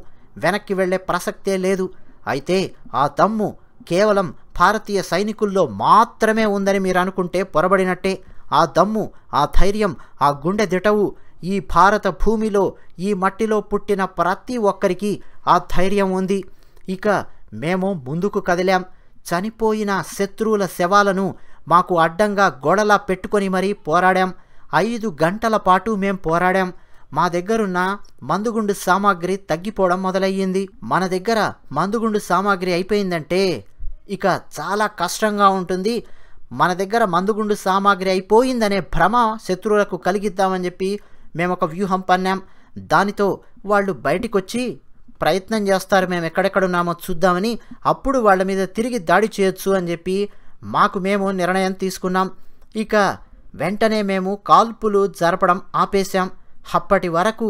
వెనక్కి వెళ్లే ప్రసక్తే లేదు అయితే ఆ దమ్ము కేవలం భారతీయ సైనికుల్లో మాత్రమే ఉందని మీరు అనుకుంటే పొరబడినట్టే ఆ దమ్ము ఆ ధైర్యం ఆ గుండె దిటవు ఈ భారత భూమిలో ఈ మట్టిలో పుట్టిన ప్రతి ఒక్కరికి ఆ ధైర్యం ఉంది ఇక మేము ముందుకు కదిలాం చనిపోయిన శత్రువుల శవాలను మాకు అడ్డంగా గొడలా పెట్టుకొని మరీ పోరాడాం ఐదు గంటల పాటు మేం పోరాడాం మా దగ్గరున్న మందుగుండు సామాగ్రి తగ్గిపోవడం మొదలయ్యింది మన దగ్గర మందుగుండు సామాగ్రి అయిపోయిందంటే ఇక చాలా కష్టంగా ఉంటుంది మన దగ్గర మందుగుండు సామాగ్రి అయిపోయిందనే భ్రమ శత్రువులకు కలిగిద్దామని చెప్పి మేము ఒక వ్యూహం పన్నాం దానితో వాళ్ళు బయటికి వచ్చి ప్రయత్నం చేస్తారు మేము ఎక్కడెక్కడున్నామో చూద్దామని అప్పుడు వాళ్ళ మీద తిరిగి దాడి చేయొచ్చు అని చెప్పి మాకు మేము నిర్ణయం తీసుకున్నాం ఇక వెంటనే మేము కాల్పులు జరపడం ఆపేశాం అప్పటి వరకు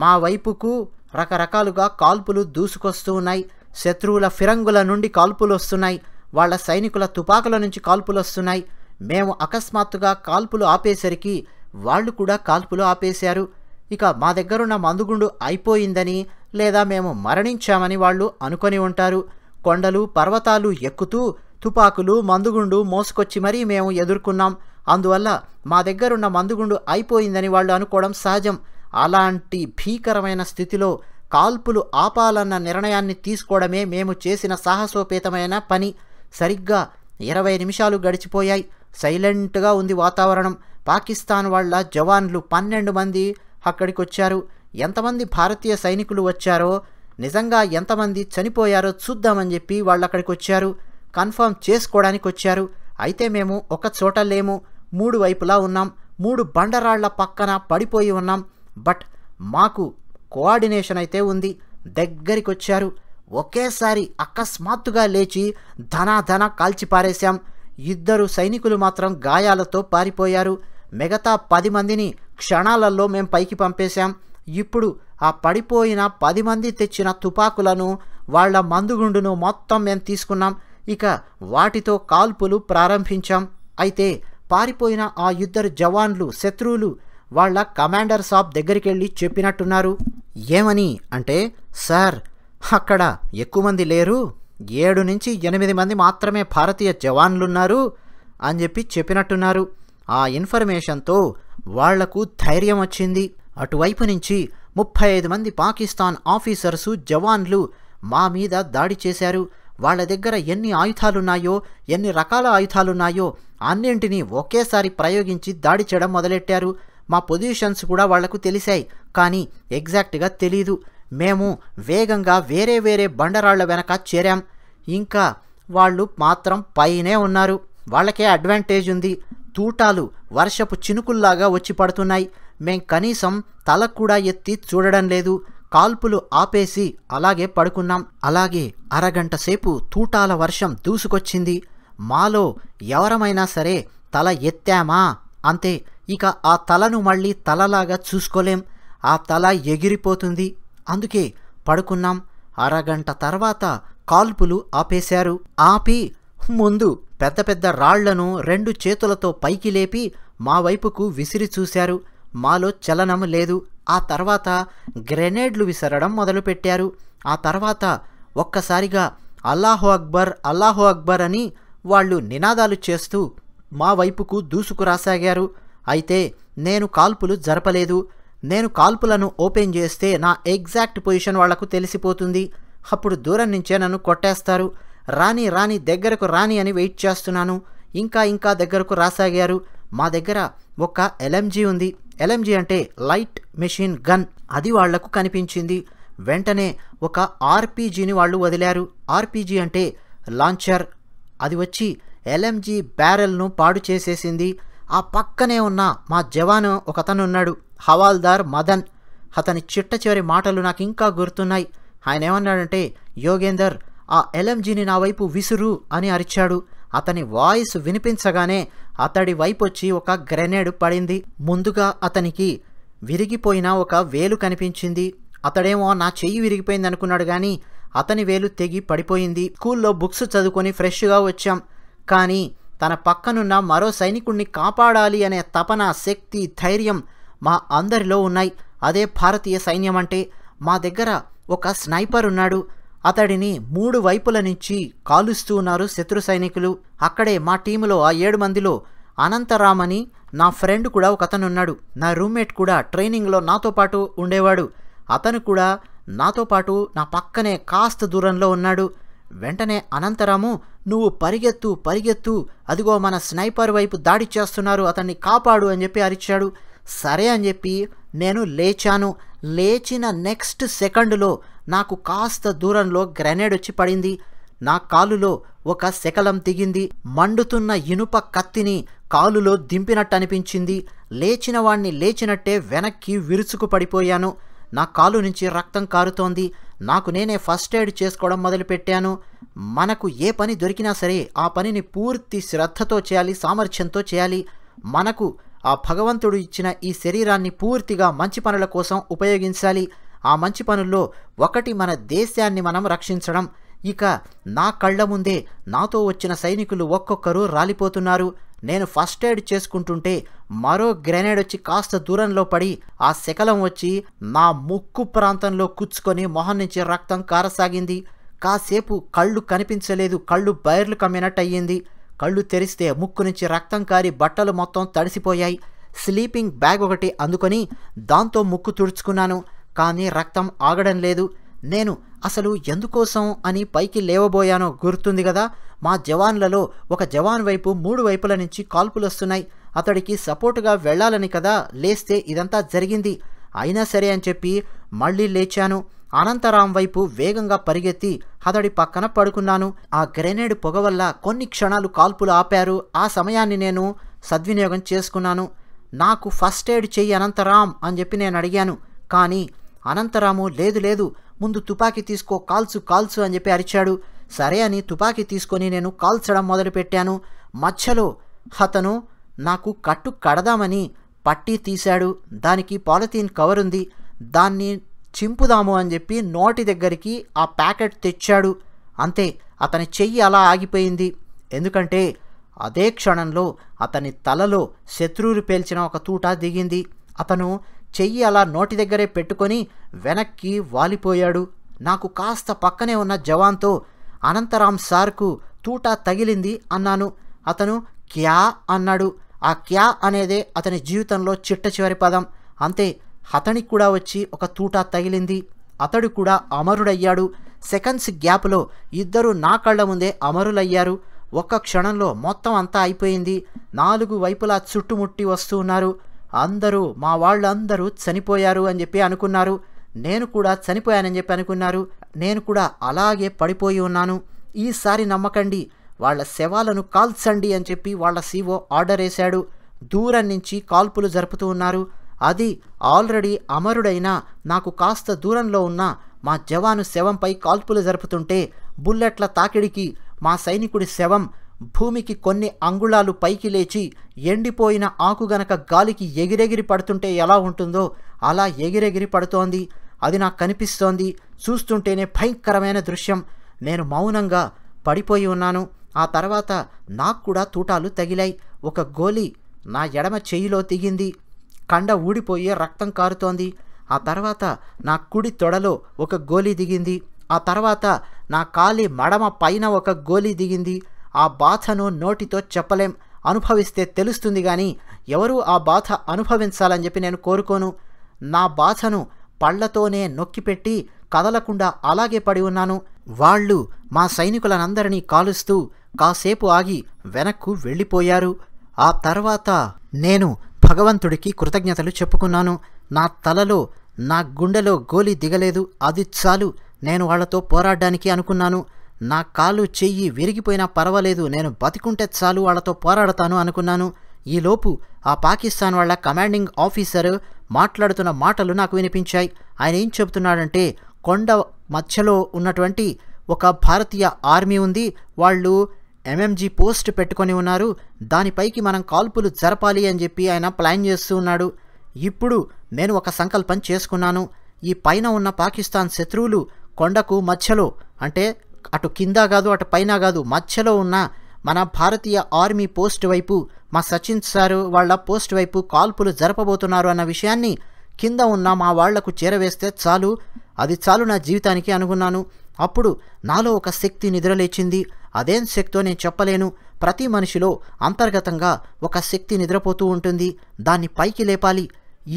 మా వైపుకు రకరకాలుగా కాల్పులు దూసుకొస్తూ ఉన్నాయి శత్రువుల ఫిరంగుల నుండి కాల్పులు వస్తున్నాయి వాళ్ళ సైనికుల తుపాకుల నుంచి కాల్పులు వస్తున్నాయి మేము అకస్మాత్తుగా కాల్పులు ఆపేసరికి వాళ్ళు కూడా కాల్పులు ఆపేశారు ఇక మా దగ్గరున్న మందుగుండు అయిపోయిందని లేదా మేము మరణించామని వాళ్ళు అనుకొని ఉంటారు కొండలు పర్వతాలు ఎక్కుతూ తుపాకులు మందుగుండు మోసుకొచ్చి మరీ మేము ఎదుర్కొన్నాం అందువల్ల మా దగ్గరున్న మందుగుండు అయిపోయిందని వాళ్ళు అనుకోవడం సహజం అలాంటి భీకరమైన స్థితిలో కాల్పులు ఆపాలన్న నిర్ణయాన్ని తీసుకోవడమే మేము చేసిన సాహసోపేతమైన పని సరిగ్గా ఇరవై నిమిషాలు గడిచిపోయాయి సైలెంట్గా ఉంది వాతావరణం పాకిస్తాన్ వాళ్ళ జవాన్లు పన్నెండు మంది అక్కడికి వచ్చారు ఎంతమంది భారతీయ సైనికులు వచ్చారో నిజంగా ఎంతమంది చనిపోయారో చూద్దామని చెప్పి వాళ్ళు అక్కడికి వచ్చారు కన్ఫర్మ్ చేసుకోవడానికి వచ్చారు అయితే మేము ఒక చోట లేము మూడు వైపులా ఉన్నాం మూడు బండరాళ్ల పక్కన పడిపోయి ఉన్నాం బట్ మాకు కోఆర్డినేషన్ అయితే ఉంది దగ్గరికి వచ్చారు ఒకేసారి అకస్మాత్తుగా లేచి ధనాధన కాల్చిపారేశాం ఇద్దరు సైనికులు మాత్రం గాయాలతో పారిపోయారు మిగతా పది మందిని క్షణాలలో మేం పైకి పంపేశాం ఇప్పుడు ఆ పడిపోయిన పది మంది తెచ్చిన తుపాకులను వాళ్ల మందుగుండును మొత్తం మేము తీసుకున్నాం ఇక వాటితో కాల్పులు ప్రారంభించాం అయితే పారిపోయిన ఆ ఇద్దరు జవాన్లు శత్రువులు వాళ్ళ కమాండర్ సాబ్ దగ్గరికి వెళ్ళి చెప్పినట్టున్నారు ఏమని అంటే సార్ అక్కడ ఎక్కువ మంది లేరు ఏడు నుంచి ఎనిమిది మంది మాత్రమే భారతీయ జవాన్లున్నారు అని చెప్పి చెప్పినట్టున్నారు ఆ ఇన్ఫర్మేషన్తో వాళ్లకు ధైర్యం వచ్చింది అటువైపు నుంచి ముప్పై ఐదు మంది పాకిస్తాన్ ఆఫీసర్సు జవాన్లు మా మీద దాడి చేశారు వాళ్ళ దగ్గర ఎన్ని ఆయుధాలున్నాయో ఎన్ని రకాల ఆయుధాలున్నాయో అన్నింటినీ ఒకేసారి ప్రయోగించి దాడి చేయడం మొదలెట్టారు మా పొజిషన్స్ కూడా వాళ్లకు తెలిసాయి కానీ ఎగ్జాక్ట్గా తెలీదు మేము వేగంగా వేరే వేరే బండరాళ్ల వెనక చేరాం ఇంకా వాళ్ళు మాత్రం పైనే ఉన్నారు వాళ్ళకే అడ్వాంటేజ్ ఉంది తూటాలు వర్షపు చినుకుల్లాగా వచ్చి పడుతున్నాయి మేం కనీసం తలకు కూడా ఎత్తి చూడడం లేదు కాల్పులు ఆపేసి అలాగే పడుకున్నాం అలాగే అరగంట సేపు తూటాల వర్షం దూసుకొచ్చింది మాలో ఎవరమైనా సరే తల ఎత్తామా అంతే ఇక ఆ తలను మళ్ళీ తలలాగా చూసుకోలేం ఆ తల ఎగిరిపోతుంది అందుకే పడుకున్నాం అరగంట తర్వాత కాల్పులు ఆపేశారు ఆపి ముందు పెద్ద పెద్ద రాళ్లను రెండు చేతులతో పైకి లేపి మా వైపుకు విసిరి చూశారు మాలో చలనం లేదు ఆ తర్వాత గ్రెనేడ్లు విసరడం మొదలుపెట్టారు ఆ తర్వాత ఒక్కసారిగా అల్లాహో అక్బర్ అల్లాహో అక్బర్ అని వాళ్ళు నినాదాలు చేస్తూ మా వైపుకు దూసుకురాసాగారు అయితే నేను కాల్పులు జరపలేదు నేను కాల్పులను ఓపెన్ చేస్తే నా ఎగ్జాక్ట్ పొజిషన్ వాళ్లకు తెలిసిపోతుంది అప్పుడు దూరం నుంచే నన్ను కొట్టేస్తారు రాని రాని దగ్గరకు రాని అని వెయిట్ చేస్తున్నాను ఇంకా ఇంకా దగ్గరకు రాసాగారు మా దగ్గర ఒక ఎల్ఎంజీ ఉంది ఎల్ఎంజీ అంటే లైట్ మెషిన్ గన్ అది వాళ్లకు కనిపించింది వెంటనే ఒక ఆర్పీజీని వాళ్ళు వదిలారు ఆర్పీజీ అంటే లాంచర్ అది వచ్చి ఎల్ఎంజీ బ్యారెల్ను పాడు చేసేసింది ఆ పక్కనే ఉన్న మా జవాను ఒకతను ఉన్నాడు హవాల్దార్ మదన్ అతని చిట్ట చివరి మాటలు నాకు ఇంకా గుర్తున్నాయి ఆయన ఏమన్నాడంటే యోగేందర్ ఆ ఎల్ఎంజీని నా వైపు విసురు అని అరిచాడు అతని వాయిస్ వినిపించగానే అతడి వైపొచ్చి ఒక గ్రెనేడ్ పడింది ముందుగా అతనికి విరిగిపోయిన ఒక వేలు కనిపించింది అతడేమో నా చెయ్యి విరిగిపోయింది అనుకున్నాడు కానీ అతని వేలు తెగి పడిపోయింది స్కూల్లో బుక్స్ చదువుకొని ఫ్రెష్గా వచ్చాం కానీ తన పక్కనున్న మరో సైనికుణ్ణి కాపాడాలి అనే తపన శక్తి ధైర్యం మా అందరిలో ఉన్నాయి అదే భారతీయ సైన్యం అంటే మా దగ్గర ఒక స్నైపర్ ఉన్నాడు అతడిని మూడు వైపుల నుంచి కాలుస్తూ ఉన్నారు శత్రు సైనికులు అక్కడే మా టీములో ఆ ఏడు మందిలో అనంతరామని నా ఫ్రెండ్ కూడా ఒక అతను ఉన్నాడు నా రూమ్మేట్ కూడా ట్రైనింగ్లో నాతో పాటు ఉండేవాడు అతను కూడా నాతో పాటు నా పక్కనే కాస్త దూరంలో ఉన్నాడు వెంటనే అనంతరాము నువ్వు పరిగెత్తు పరిగెత్తు అదిగో మన స్నైపర్ వైపు దాడి చేస్తున్నారు అతన్ని కాపాడు అని చెప్పి అరిచాడు సరే అని చెప్పి నేను లేచాను లేచిన నెక్స్ట్ సెకండ్లో నాకు కాస్త దూరంలో గ్రెనేడ్ వచ్చి పడింది నా కాలులో ఒక శకలం దిగింది మండుతున్న ఇనుప కత్తిని కాలులో దింపినట్టు అనిపించింది లేచిన వాణ్ణి లేచినట్టే వెనక్కి విరుచుకు పడిపోయాను నా కాలు నుంచి రక్తం కారుతోంది నాకు నేనే ఫస్ట్ ఎయిడ్ చేసుకోవడం మొదలుపెట్టాను మనకు ఏ పని దొరికినా సరే ఆ పనిని పూర్తి శ్రద్ధతో చేయాలి సామర్థ్యంతో చేయాలి మనకు ఆ భగవంతుడు ఇచ్చిన ఈ శరీరాన్ని పూర్తిగా మంచి పనుల కోసం ఉపయోగించాలి ఆ మంచి పనుల్లో ఒకటి మన దేశాన్ని మనం రక్షించడం ఇక నా కళ్ళ ముందే నాతో వచ్చిన సైనికులు ఒక్కొక్కరు రాలిపోతున్నారు నేను ఫస్ట్ ఎయిడ్ చేసుకుంటుంటే మరో గ్రెనేడ్ వచ్చి కాస్త దూరంలో పడి ఆ శకలం వచ్చి నా ముక్కు ప్రాంతంలో కుచ్చుకొని మొహం నుంచి రక్తం కారసాగింది కాసేపు కళ్ళు కనిపించలేదు కళ్ళు బయర్లు కమ్మినట్టు అయ్యింది కళ్ళు తెరిస్తే ముక్కు నుంచి రక్తం కారి బట్టలు మొత్తం తడిసిపోయాయి స్లీపింగ్ బ్యాగ్ ఒకటి అందుకొని దాంతో ముక్కు తుడుచుకున్నాను కానీ రక్తం ఆగడం లేదు నేను అసలు ఎందుకోసం అని పైకి లేవబోయానో గుర్తుంది కదా మా జవాన్లలో ఒక జవాన్ వైపు మూడు వైపుల నుంచి కాల్పులు వస్తున్నాయి అతడికి సపోర్టుగా వెళ్ళాలని కదా లేస్తే ఇదంతా జరిగింది అయినా సరే అని చెప్పి మళ్ళీ లేచాను అనంతరాం వైపు వేగంగా పరిగెత్తి అతడి పక్కన పడుకున్నాను ఆ గ్రెనేడ్ పొగ వల్ల కొన్ని క్షణాలు కాల్పులు ఆపారు ఆ సమయాన్ని నేను సద్వినియోగం చేసుకున్నాను నాకు ఫస్ట్ ఎయిడ్ చెయ్యి అనంతరాం అని చెప్పి నేను అడిగాను కానీ అనంతరాము లేదు లేదు ముందు తుపాకీ తీసుకో కాల్చు కాల్చు అని చెప్పి అరిచాడు సరే అని తుపాకీ తీసుకొని నేను కాల్చడం మొదలుపెట్టాను మధ్యలో అతను నాకు కట్టు కడదామని పట్టీ తీశాడు దానికి పాలిథీన్ కవర్ ఉంది దాన్ని చింపుదాము అని చెప్పి నోటి దగ్గరికి ఆ ప్యాకెట్ తెచ్చాడు అంతే అతని చెయ్యి అలా ఆగిపోయింది ఎందుకంటే అదే క్షణంలో అతని తలలో శత్రువులు పేల్చిన ఒక తూట దిగింది అతను చెయ్యి అలా నోటి దగ్గరే పెట్టుకొని వెనక్కి వాలిపోయాడు నాకు కాస్త పక్కనే ఉన్న జవాన్తో అనంతరాం సార్కు తూట తగిలింది అన్నాను అతను క్యా అన్నాడు ఆ క్యా అనేదే అతని జీవితంలో చిట్ట చివరి పదం అంతే అతనికి కూడా వచ్చి ఒక తూట తగిలింది అతడు కూడా అమరుడయ్యాడు సెకండ్స్ గ్యాప్లో ఇద్దరు నా కళ్ళ ముందే అమరులయ్యారు ఒక్క క్షణంలో మొత్తం అంతా అయిపోయింది నాలుగు వైపులా చుట్టుముట్టి వస్తూ ఉన్నారు అందరూ మా వాళ్ళందరూ చనిపోయారు అని చెప్పి అనుకున్నారు నేను కూడా చనిపోయానని చెప్పి అనుకున్నారు నేను కూడా అలాగే పడిపోయి ఉన్నాను ఈసారి నమ్మకండి వాళ్ళ శవాలను కాల్చండి అని చెప్పి వాళ్ళ సీఓ ఆర్డర్ వేశాడు దూరం నుంచి కాల్పులు జరుపుతూ ఉన్నారు అది ఆల్రెడీ అమరుడైన నాకు కాస్త దూరంలో ఉన్న మా జవాను శవంపై కాల్పులు జరుపుతుంటే బుల్లెట్ల తాకిడికి మా సైనికుడి శవం భూమికి కొన్ని అంగుళాలు పైకి లేచి ఎండిపోయిన ఆకు గనక గాలికి ఎగిరెగిరి పడుతుంటే ఎలా ఉంటుందో అలా ఎగిరెగిరి పడుతోంది అది నాకు కనిపిస్తోంది చూస్తుంటేనే భయంకరమైన దృశ్యం నేను మౌనంగా పడిపోయి ఉన్నాను ఆ తర్వాత నాకు కూడా తూటాలు తగిలాయి ఒక గోలి నా ఎడమ చేయిలో దిగింది కండ ఊడిపోయి రక్తం కారుతోంది ఆ తర్వాత నా కుడి తొడలో ఒక గోలీ దిగింది ఆ తర్వాత నా కాలి మడమ పైన ఒక గోలీ దిగింది ఆ బాధను నోటితో చెప్పలేం అనుభవిస్తే తెలుస్తుంది కానీ ఎవరు ఆ బాధ అనుభవించాలని చెప్పి నేను కోరుకోను నా బాధను పళ్లతోనే నొక్కిపెట్టి కదలకుండా అలాగే పడి ఉన్నాను వాళ్ళు మా సైనికులనందరినీ కాలుస్తూ కాసేపు ఆగి వెనక్కు వెళ్ళిపోయారు ఆ తర్వాత నేను భగవంతుడికి కృతజ్ఞతలు చెప్పుకున్నాను నా తలలో నా గుండెలో గోలి దిగలేదు అది చాలు నేను వాళ్లతో పోరాడడానికి అనుకున్నాను నా కాలు చెయ్యి విరిగిపోయినా పర్వాలేదు నేను బతికుంటే చాలు వాళ్లతో పోరాడతాను అనుకున్నాను ఈలోపు ఆ పాకిస్తాన్ వాళ్ళ కమాండింగ్ ఆఫీసర్ మాట్లాడుతున్న మాటలు నాకు వినిపించాయి ఆయన ఏం చెబుతున్నాడంటే కొండ మధ్యలో ఉన్నటువంటి ఒక భారతీయ ఆర్మీ ఉంది వాళ్ళు ఎంఎంజీ పోస్ట్ పెట్టుకొని ఉన్నారు దానిపైకి మనం కాల్పులు జరపాలి అని చెప్పి ఆయన ప్లాన్ చేస్తూ ఉన్నాడు ఇప్పుడు నేను ఒక సంకల్పం చేసుకున్నాను ఈ పైన ఉన్న పాకిస్తాన్ శత్రువులు కొండకు మధ్యలో అంటే అటు కింద కాదు అటు పైన కాదు మధ్యలో ఉన్న మన భారతీయ ఆర్మీ పోస్ట్ వైపు మా సచిన్ సారు వాళ్ళ పోస్ట్ వైపు కాల్పులు జరపబోతున్నారు అన్న విషయాన్ని కింద ఉన్న మా వాళ్లకు చేరవేస్తే చాలు అది చాలు నా జీవితానికి అనుకున్నాను అప్పుడు నాలో ఒక శక్తి నిద్రలేచింది అదేం శక్తో నేను చెప్పలేను ప్రతి మనిషిలో అంతర్గతంగా ఒక శక్తి నిద్రపోతూ ఉంటుంది దాన్ని పైకి లేపాలి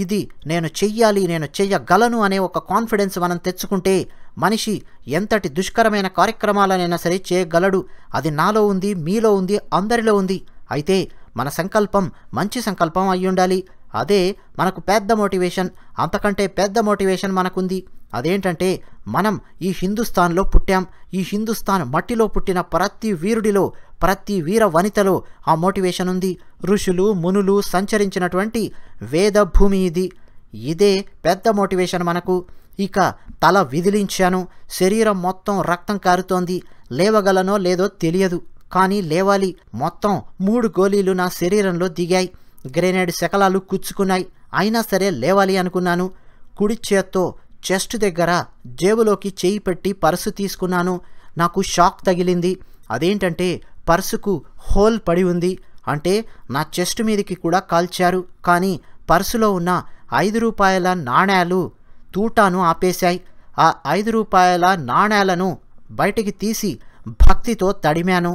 ఇది నేను చెయ్యాలి నేను చెయ్యగలను అనే ఒక కాన్ఫిడెన్స్ మనం తెచ్చుకుంటే మనిషి ఎంతటి దుష్కరమైన కార్యక్రమాలనైనా సరే చేయగలడు అది నాలో ఉంది మీలో ఉంది అందరిలో ఉంది అయితే మన సంకల్పం మంచి సంకల్పం అయ్యుండాలి అదే మనకు పెద్ద మోటివేషన్ అంతకంటే పెద్ద మోటివేషన్ మనకుంది అదేంటంటే మనం ఈ హిందుస్థాన్లో పుట్టాం ఈ హిందుస్థాన్ మట్టిలో పుట్టిన ప్రతి వీరుడిలో ప్రతి వీర వనితలో ఆ మోటివేషన్ ఉంది ఋషులు మునులు సంచరించినటువంటి వేద భూమి ఇది ఇదే పెద్ద మోటివేషన్ మనకు ఇక తల విదిలించాను శరీరం మొత్తం రక్తం కారుతోంది లేవగలనో లేదో తెలియదు కానీ లేవాలి మొత్తం మూడు గోళీలు నా శరీరంలో దిగాయి గ్రెనేడ్ శకలాలు కుచ్చుకున్నాయి అయినా సరే లేవాలి అనుకున్నాను కుడి చేత్తో చెస్ట్ దగ్గర జేబులోకి చేయి పెట్టి పర్సు తీసుకున్నాను నాకు షాక్ తగిలింది అదేంటంటే పర్సుకు హోల్ పడి ఉంది అంటే నా చెస్ట్ మీదకి కూడా కాల్చారు కానీ పర్సులో ఉన్న ఐదు రూపాయల నాణేలు తూటాను ఆపేశాయి ఆ ఐదు రూపాయల నాణ్యాలను బయటికి తీసి భక్తితో తడిమాను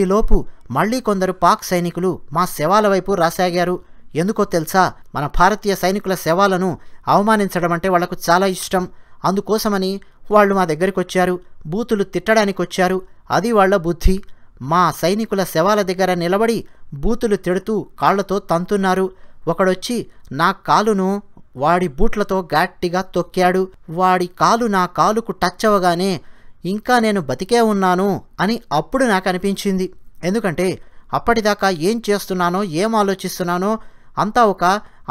ఈలోపు మళ్లీ కొందరు పాక్ సైనికులు మా శవాల వైపు రాసాగారు ఎందుకో తెలుసా మన భారతీయ సైనికుల శవాలను అవమానించడం అంటే వాళ్లకు చాలా ఇష్టం అందుకోసమని వాళ్ళు మా దగ్గరికి వచ్చారు బూతులు తిట్టడానికి వచ్చారు అది వాళ్ల బుద్ధి మా సైనికుల శవాల దగ్గర నిలబడి బూతులు తిడుతూ కాళ్లతో తంతున్నారు ఒకడొచ్చి నా కాలును వాడి బూట్లతో గట్టిగా తొక్కాడు వాడి కాలు నా కాలుకు టచ్ అవ్వగానే ఇంకా నేను బతికే ఉన్నాను అని అప్పుడు నాకు అనిపించింది ఎందుకంటే అప్పటిదాకా ఏం చేస్తున్నానో ఏం ఆలోచిస్తున్నానో అంతా ఒక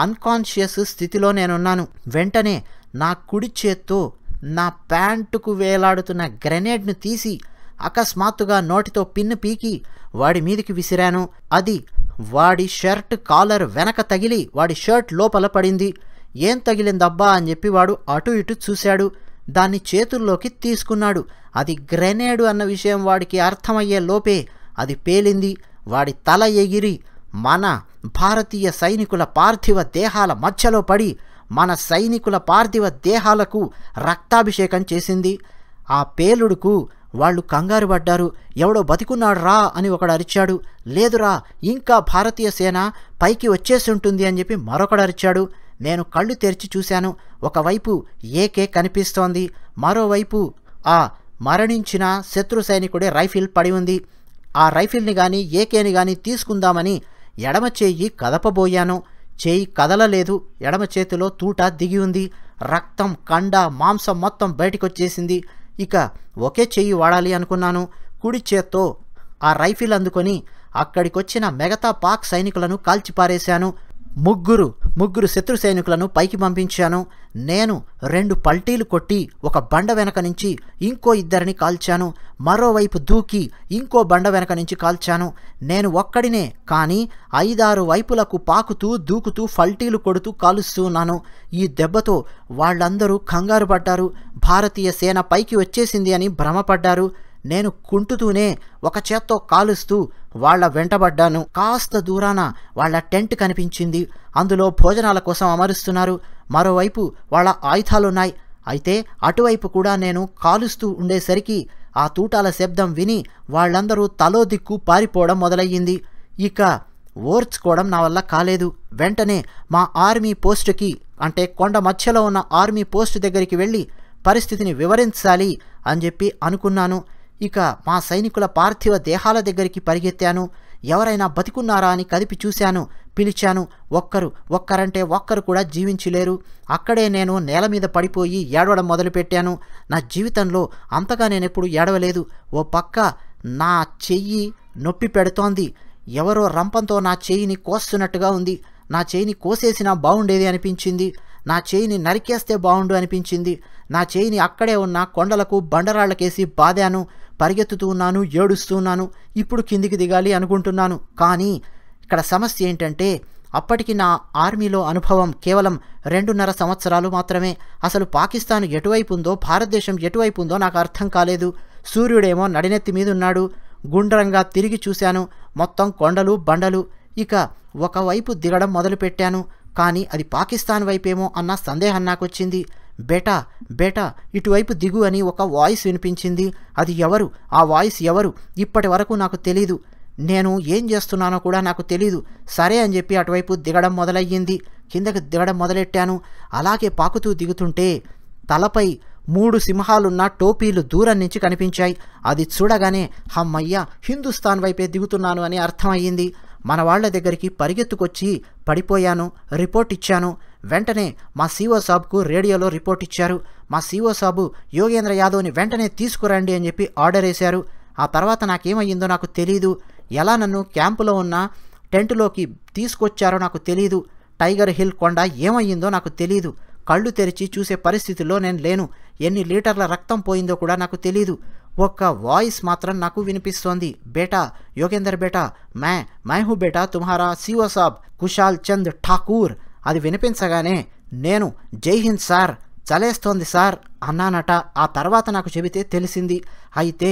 అన్కాన్షియస్ స్థితిలో నేనున్నాను వెంటనే నా కుడి చేత్తో నా ప్యాంటుకు వేలాడుతున్న గ్రెనేడ్ను తీసి అకస్మాత్తుగా నోటితో పిన్ను పీకి వాడి మీదికి విసిరాను అది వాడి షర్ట్ కాలర్ వెనక తగిలి వాడి షర్ట్ లోపల పడింది ఏం తగిలిందబ్బా అని చెప్పి వాడు అటు ఇటు చూశాడు దాన్ని చేతుల్లోకి తీసుకున్నాడు అది గ్రెనేడు అన్న విషయం వాడికి అర్థమయ్యే లోపే అది పేలింది వాడి తల ఎగిరి మన భారతీయ సైనికుల పార్థివ దేహాల మధ్యలో పడి మన సైనికుల పార్థివ దేహాలకు రక్తాభిషేకం చేసింది ఆ పేలుడుకు వాళ్ళు కంగారు పడ్డారు ఎవడో బతికున్నాడు రా అని ఒకడు అరిచాడు లేదురా ఇంకా భారతీయ సేన పైకి వచ్చేసి ఉంటుంది అని చెప్పి మరొకడు అరిచాడు నేను కళ్ళు తెరిచి చూశాను ఒకవైపు ఏకే కనిపిస్తోంది మరోవైపు ఆ మరణించిన శత్రు సైనికుడే రైఫిల్ పడి ఉంది ఆ రైఫిల్ని గాని ఏకేని గాని తీసుకుందామని ఎడమ చేయి కదపబోయాను చేయి కదలలేదు ఎడమ చేతిలో తూట దిగి ఉంది రక్తం కండ మాంసం మొత్తం బయటికొచ్చేసింది ఇక ఒకే చెయ్యి వాడాలి అనుకున్నాను కుడి చేత్తో ఆ రైఫిల్ అందుకొని అక్కడికొచ్చిన మిగతా పాక్ సైనికులను కాల్చిపారేశాను ముగ్గురు ముగ్గురు శత్రు సైనికులను పైకి పంపించాను నేను రెండు పల్టీలు కొట్టి ఒక బండ వెనక నుంచి ఇంకో ఇద్దరిని కాల్చాను మరోవైపు దూకి ఇంకో బండ వెనక నుంచి కాల్చాను నేను ఒక్కడినే కానీ ఐదారు వైపులకు పాకుతూ దూకుతూ పల్టీలు కొడుతూ ఉన్నాను ఈ దెబ్బతో వాళ్ళందరూ కంగారు పడ్డారు భారతీయ సేన పైకి వచ్చేసింది అని భ్రమపడ్డారు నేను కుంటుతూనే ఒక చేత్తో కాలుస్తూ వాళ్ల వెంటబడ్డాను కాస్త దూరాన వాళ్ల టెంట్ కనిపించింది అందులో భోజనాల కోసం అమరుస్తున్నారు మరోవైపు వాళ్ల ఆయుధాలున్నాయి అయితే అటువైపు కూడా నేను కాలుస్తూ ఉండేసరికి ఆ తూటాల శబ్దం విని వాళ్ళందరూ తలో దిక్కు పారిపోవడం మొదలయ్యింది ఇక ఓర్చుకోవడం నా వల్ల కాలేదు వెంటనే మా ఆర్మీ పోస్టుకి అంటే కొండ మధ్యలో ఉన్న ఆర్మీ పోస్టు దగ్గరికి వెళ్ళి పరిస్థితిని వివరించాలి అని చెప్పి అనుకున్నాను ఇక మా సైనికుల పార్థివ దేహాల దగ్గరికి పరిగెత్తాను ఎవరైనా బతికున్నారా అని కదిపి చూశాను పిలిచాను ఒక్కరు ఒక్కరంటే ఒక్కరు కూడా జీవించలేరు అక్కడే నేను నేల మీద పడిపోయి ఏడవడం మొదలుపెట్టాను నా జీవితంలో అంతగా నేనెప్పుడు ఏడవలేదు ఓ పక్క నా చెయ్యి నొప్పి పెడుతోంది ఎవరో రంపంతో నా చేయిని కోస్తున్నట్టుగా ఉంది నా చేయిని కోసేసినా బాగుండేది అనిపించింది నా చేయిని నరికేస్తే బాగుండు అనిపించింది నా చేయిని అక్కడే ఉన్న కొండలకు బండరాళ్ళకేసి బాదాను పరిగెత్తుతూ ఏడుస్తూ ఉన్నాను ఇప్పుడు కిందికి దిగాలి అనుకుంటున్నాను కానీ ఇక్కడ సమస్య ఏంటంటే అప్పటికి నా ఆర్మీలో అనుభవం కేవలం రెండున్నర సంవత్సరాలు మాత్రమే అసలు పాకిస్తాన్ ఎటువైపు ఉందో భారతదేశం ఎటువైపు ఉందో నాకు అర్థం కాలేదు సూర్యుడేమో నడినెత్తి మీద ఉన్నాడు గుండ్రంగా తిరిగి చూశాను మొత్తం కొండలు బండలు ఇక ఒకవైపు దిగడం మొదలుపెట్టాను కానీ అది పాకిస్తాన్ వైపేమో అన్న సందేహం నాకొచ్చింది బేటా బేటా ఇటువైపు దిగు అని ఒక వాయిస్ వినిపించింది అది ఎవరు ఆ వాయిస్ ఎవరు ఇప్పటి వరకు నాకు తెలీదు నేను ఏం చేస్తున్నానో కూడా నాకు తెలీదు సరే అని చెప్పి అటువైపు దిగడం మొదలయ్యింది కిందకి దిగడం మొదలెట్టాను అలాగే పాకుతూ దిగుతుంటే తలపై మూడు సింహాలున్న టోపీలు దూరం నుంచి కనిపించాయి అది చూడగానే హమ్మయ్య హిందుస్థాన్ వైపే దిగుతున్నాను అని అర్థమయ్యింది మన వాళ్ల దగ్గరికి పరిగెత్తుకొచ్చి పడిపోయాను రిపోర్ట్ ఇచ్చాను వెంటనే మా సీఓ సాబ్కు రేడియోలో రిపోర్ట్ ఇచ్చారు మా సీఓ సాబు యోగేంద్ర యాదవ్ని వెంటనే తీసుకురండి అని చెప్పి ఆర్డర్ వేశారు ఆ తర్వాత నాకేమయ్యిందో నాకు తెలీదు ఎలా నన్ను క్యాంపులో ఉన్న టెంట్లోకి తీసుకొచ్చారో నాకు తెలీదు టైగర్ హిల్ కొండ ఏమయ్యిందో నాకు తెలీదు కళ్ళు తెరిచి చూసే పరిస్థితిలో నేను లేను ఎన్ని లీటర్ల రక్తం పోయిందో కూడా నాకు తెలీదు ఒక్క వాయిస్ మాత్రం నాకు వినిపిస్తోంది బేటా యోగేందర్ బేటా మ్యా మై హూ బేటా తుమ్హారా సివో సాబ్ కుషాల్ చంద్ ఠాకూర్ అది వినిపించగానే నేను జై హింద్ సార్ చలేస్తోంది సార్ అన్నానట ఆ తర్వాత నాకు చెబితే తెలిసింది అయితే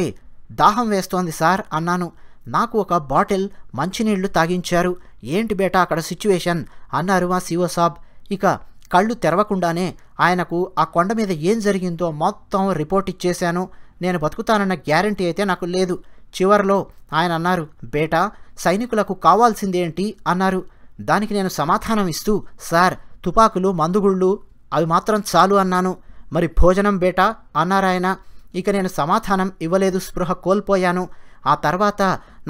దాహం వేస్తోంది సార్ అన్నాను నాకు ఒక బాటిల్ మంచినీళ్లు తాగించారు ఏంటి బేటా అక్కడ సిచ్యువేషన్ అన్నారు మా సిఓ సాబ్ ఇక కళ్ళు తెరవకుండానే ఆయనకు ఆ కొండ మీద ఏం జరిగిందో మొత్తం రిపోర్ట్ ఇచ్చేశాను నేను బతుకుతానన్న గ్యారంటీ అయితే నాకు లేదు చివరిలో ఆయన అన్నారు బేటా సైనికులకు కావాల్సిందేంటి అన్నారు దానికి నేను సమాధానం ఇస్తూ సార్ తుపాకులు మందుగుళ్ళు అవి మాత్రం చాలు అన్నాను మరి భోజనం బేటా అన్నారాయన ఇక నేను సమాధానం ఇవ్వలేదు స్పృహ కోల్పోయాను ఆ తర్వాత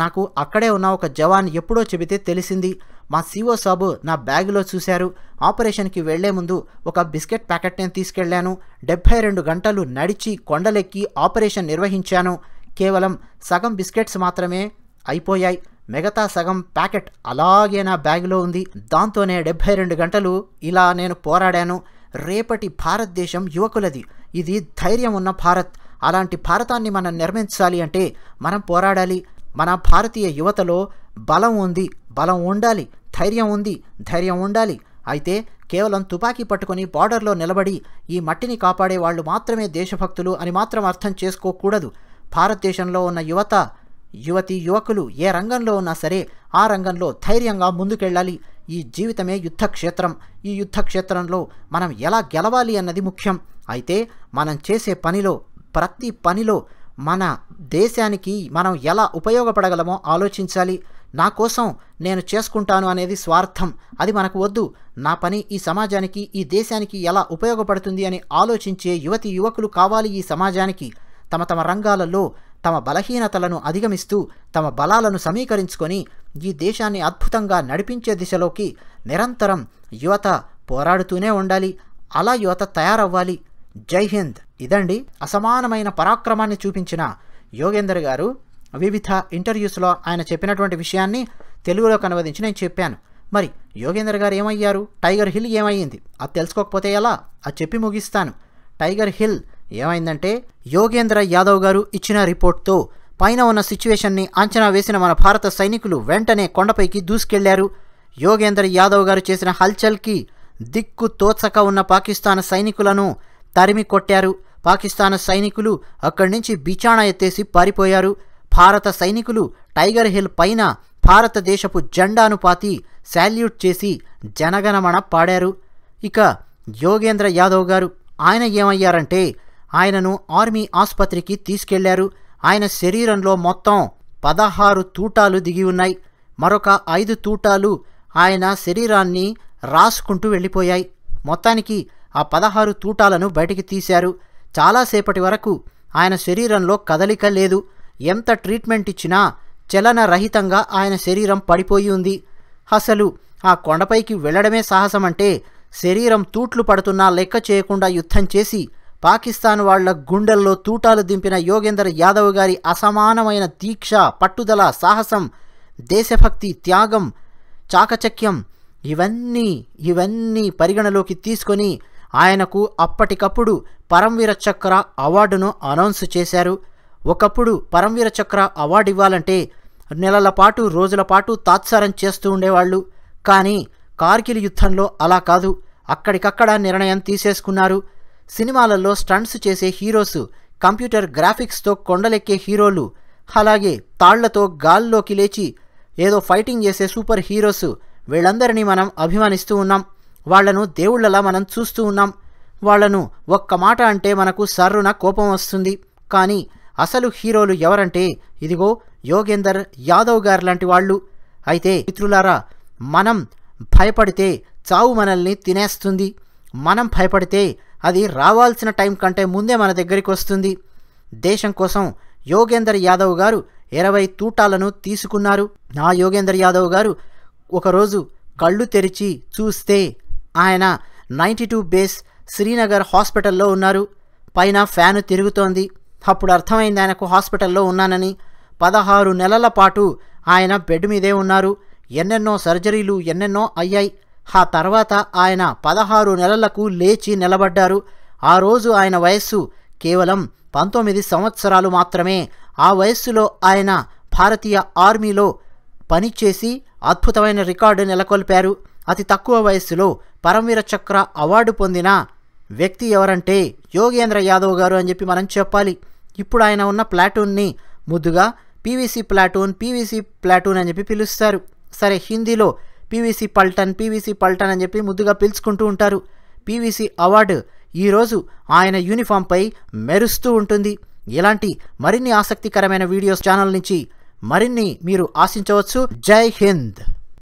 నాకు అక్కడే ఉన్న ఒక జవాన్ ఎప్పుడో చెబితే తెలిసింది మా సీఓ సాబు నా బ్యాగులో చూశారు ఆపరేషన్కి వెళ్లే ముందు ఒక బిస్కెట్ ప్యాకెట్ నేను తీసుకెళ్లాను డెబ్భై రెండు గంటలు నడిచి కొండలెక్కి ఆపరేషన్ నిర్వహించాను కేవలం సగం బిస్కెట్స్ మాత్రమే అయిపోయాయి మిగతా సగం ప్యాకెట్ అలాగే నా బ్యాగ్లో ఉంది దాంతోనే డెబ్భై రెండు గంటలు ఇలా నేను పోరాడాను రేపటి భారతదేశం యువకులది ఇది ధైర్యం ఉన్న భారత్ అలాంటి భారతాన్ని మనం నిర్మించాలి అంటే మనం పోరాడాలి మన భారతీయ యువతలో బలం ఉంది బలం ఉండాలి ధైర్యం ఉంది ధైర్యం ఉండాలి అయితే కేవలం తుపాకీ పట్టుకొని బార్డర్లో నిలబడి ఈ మట్టిని కాపాడే వాళ్ళు మాత్రమే దేశభక్తులు అని మాత్రం అర్థం చేసుకోకూడదు భారతదేశంలో ఉన్న యువత యువతి యువకులు ఏ రంగంలో ఉన్నా సరే ఆ రంగంలో ధైర్యంగా ముందుకెళ్ళాలి ఈ జీవితమే యుద్ధక్షేత్రం ఈ యుద్ధక్షేత్రంలో మనం ఎలా గెలవాలి అన్నది ముఖ్యం అయితే మనం చేసే పనిలో ప్రతి పనిలో మన దేశానికి మనం ఎలా ఉపయోగపడగలమో ఆలోచించాలి నా కోసం నేను చేసుకుంటాను అనేది స్వార్థం అది మనకు వద్దు నా పని ఈ సమాజానికి ఈ దేశానికి ఎలా ఉపయోగపడుతుంది అని ఆలోచించే యువతి యువకులు కావాలి ఈ సమాజానికి తమ తమ రంగాలలో తమ బలహీనతలను అధిగమిస్తూ తమ బలాలను సమీకరించుకొని ఈ దేశాన్ని అద్భుతంగా నడిపించే దిశలోకి నిరంతరం యువత పోరాడుతూనే ఉండాలి అలా యువత తయారవ్వాలి జై హింద్ ఇదండి అసమానమైన పరాక్రమాన్ని చూపించిన యోగేందర్ గారు వివిధ ఇంటర్వ్యూస్లో ఆయన చెప్పినటువంటి విషయాన్ని తెలుగులోకి అనువదించి నేను చెప్పాను మరి యోగేందర్ గారు ఏమయ్యారు టైగర్ హిల్ ఏమయ్యింది అది తెలుసుకోకపోతే ఎలా అది చెప్పి ముగిస్తాను టైగర్ హిల్ ఏమైందంటే యోగేంద్ర యాదవ్ గారు ఇచ్చిన రిపోర్ట్తో పైన ఉన్న సిచ్యువేషన్ని అంచనా వేసిన మన భారత సైనికులు వెంటనే కొండపైకి దూసుకెళ్లారు యోగేంద్ర యాదవ్ గారు చేసిన హల్చల్కి దిక్కు తోచక ఉన్న పాకిస్తాన్ సైనికులను తరిమి కొట్టారు పాకిస్తాన్ సైనికులు అక్కడి నుంచి బిచాణ ఎత్తేసి పారిపోయారు భారత సైనికులు టైగర్ హిల్ పైన భారతదేశపు జెండాను పాతి శాల్యూట్ చేసి జనగణమణ పాడారు ఇక యోగేంద్ర యాదవ్ గారు ఆయన ఏమయ్యారంటే ఆయనను ఆర్మీ ఆసుపత్రికి తీసుకెళ్లారు ఆయన శరీరంలో మొత్తం పదహారు తూటాలు దిగి ఉన్నాయి మరొక ఐదు తూటాలు ఆయన శరీరాన్ని రాసుకుంటూ వెళ్ళిపోయాయి మొత్తానికి ఆ పదహారు తూటాలను బయటికి తీశారు చాలాసేపటి వరకు ఆయన శరీరంలో కదలిక లేదు ఎంత ట్రీట్మెంట్ ఇచ్చినా చలనరహితంగా ఆయన శరీరం పడిపోయి ఉంది అసలు ఆ కొండపైకి వెళ్ళడమే సాహసమంటే శరీరం తూట్లు పడుతున్నా లెక్క చేయకుండా యుద్ధం చేసి పాకిస్తాన్ వాళ్ల గుండెల్లో తూటాలు దింపిన యోగేందర్ యాదవ్ గారి అసమానమైన దీక్ష పట్టుదల సాహసం దేశభక్తి త్యాగం చాకచక్యం ఇవన్నీ ఇవన్నీ పరిగణలోకి తీసుకొని ఆయనకు అప్పటికప్పుడు పరంవీర చక్ర అవార్డును అనౌన్స్ చేశారు ఒకప్పుడు పరంవీర చక్ర అవార్డు ఇవ్వాలంటే నెలల పాటు రోజుల పాటు తాత్సారం చేస్తూ ఉండేవాళ్ళు కానీ కార్గిల్ యుద్ధంలో అలా కాదు అక్కడికక్కడ నిర్ణయం తీసేసుకున్నారు సినిమాలలో స్టంట్స్ చేసే హీరోస్ కంప్యూటర్ గ్రాఫిక్స్తో కొండలెక్కే హీరోలు అలాగే తాళ్లతో గాల్లోకి లేచి ఏదో ఫైటింగ్ చేసే సూపర్ హీరోస్ వీళ్ళందరినీ మనం అభిమానిస్తూ ఉన్నాం వాళ్లను దేవుళ్లలా మనం చూస్తూ ఉన్నాం వాళ్లను ఒక్క మాట అంటే మనకు సర్రున కోపం వస్తుంది కానీ అసలు హీరోలు ఎవరంటే ఇదిగో యోగేందర్ యాదవ్ గారు లాంటి వాళ్ళు అయితే మిత్రులారా మనం భయపడితే చావు మనల్ని తినేస్తుంది మనం భయపడితే అది రావాల్సిన టైం కంటే ముందే మన దగ్గరికి వస్తుంది దేశం కోసం యోగేందర్ యాదవ్ గారు ఇరవై తూటాలను తీసుకున్నారు నా యోగేందర్ యాదవ్ గారు ఒకరోజు కళ్ళు తెరిచి చూస్తే ఆయన నైంటీ టూ బేస్ శ్రీనగర్ హాస్పిటల్లో ఉన్నారు పైన ఫ్యాను తిరుగుతోంది అప్పుడు అర్థమైంది ఆయనకు హాస్పిటల్లో ఉన్నానని పదహారు నెలల పాటు ఆయన బెడ్ మీదే ఉన్నారు ఎన్నెన్నో సర్జరీలు ఎన్నెన్నో అయ్యాయి ఆ తర్వాత ఆయన పదహారు నెలలకు లేచి నిలబడ్డారు ఆ రోజు ఆయన వయస్సు కేవలం పంతొమ్మిది సంవత్సరాలు మాత్రమే ఆ వయస్సులో ఆయన భారతీయ ఆర్మీలో పనిచేసి అద్భుతమైన రికార్డు నెలకొల్పారు అతి తక్కువ వయస్సులో పరమవీర చక్ర అవార్డు పొందిన వ్యక్తి ఎవరంటే యోగేంద్ర యాదవ్ గారు అని చెప్పి మనం చెప్పాలి ఇప్పుడు ఆయన ఉన్న ప్లాటూన్ని ముద్దుగా పీవీసీ ప్లాటూన్ పీవీసీ ప్లాటూన్ అని చెప్పి పిలుస్తారు సరే హిందీలో పీవీసీ పల్టన్ పీవీసీ పల్టన్ అని చెప్పి ముద్దుగా పిలుచుకుంటూ ఉంటారు పీవీసీ అవార్డు ఈరోజు ఆయన యూనిఫామ్పై మెరుస్తూ ఉంటుంది ఇలాంటి మరిన్ని ఆసక్తికరమైన వీడియోస్ ఛానల్ నుంచి మరిన్ని మీరు ఆశించవచ్చు జై హింద్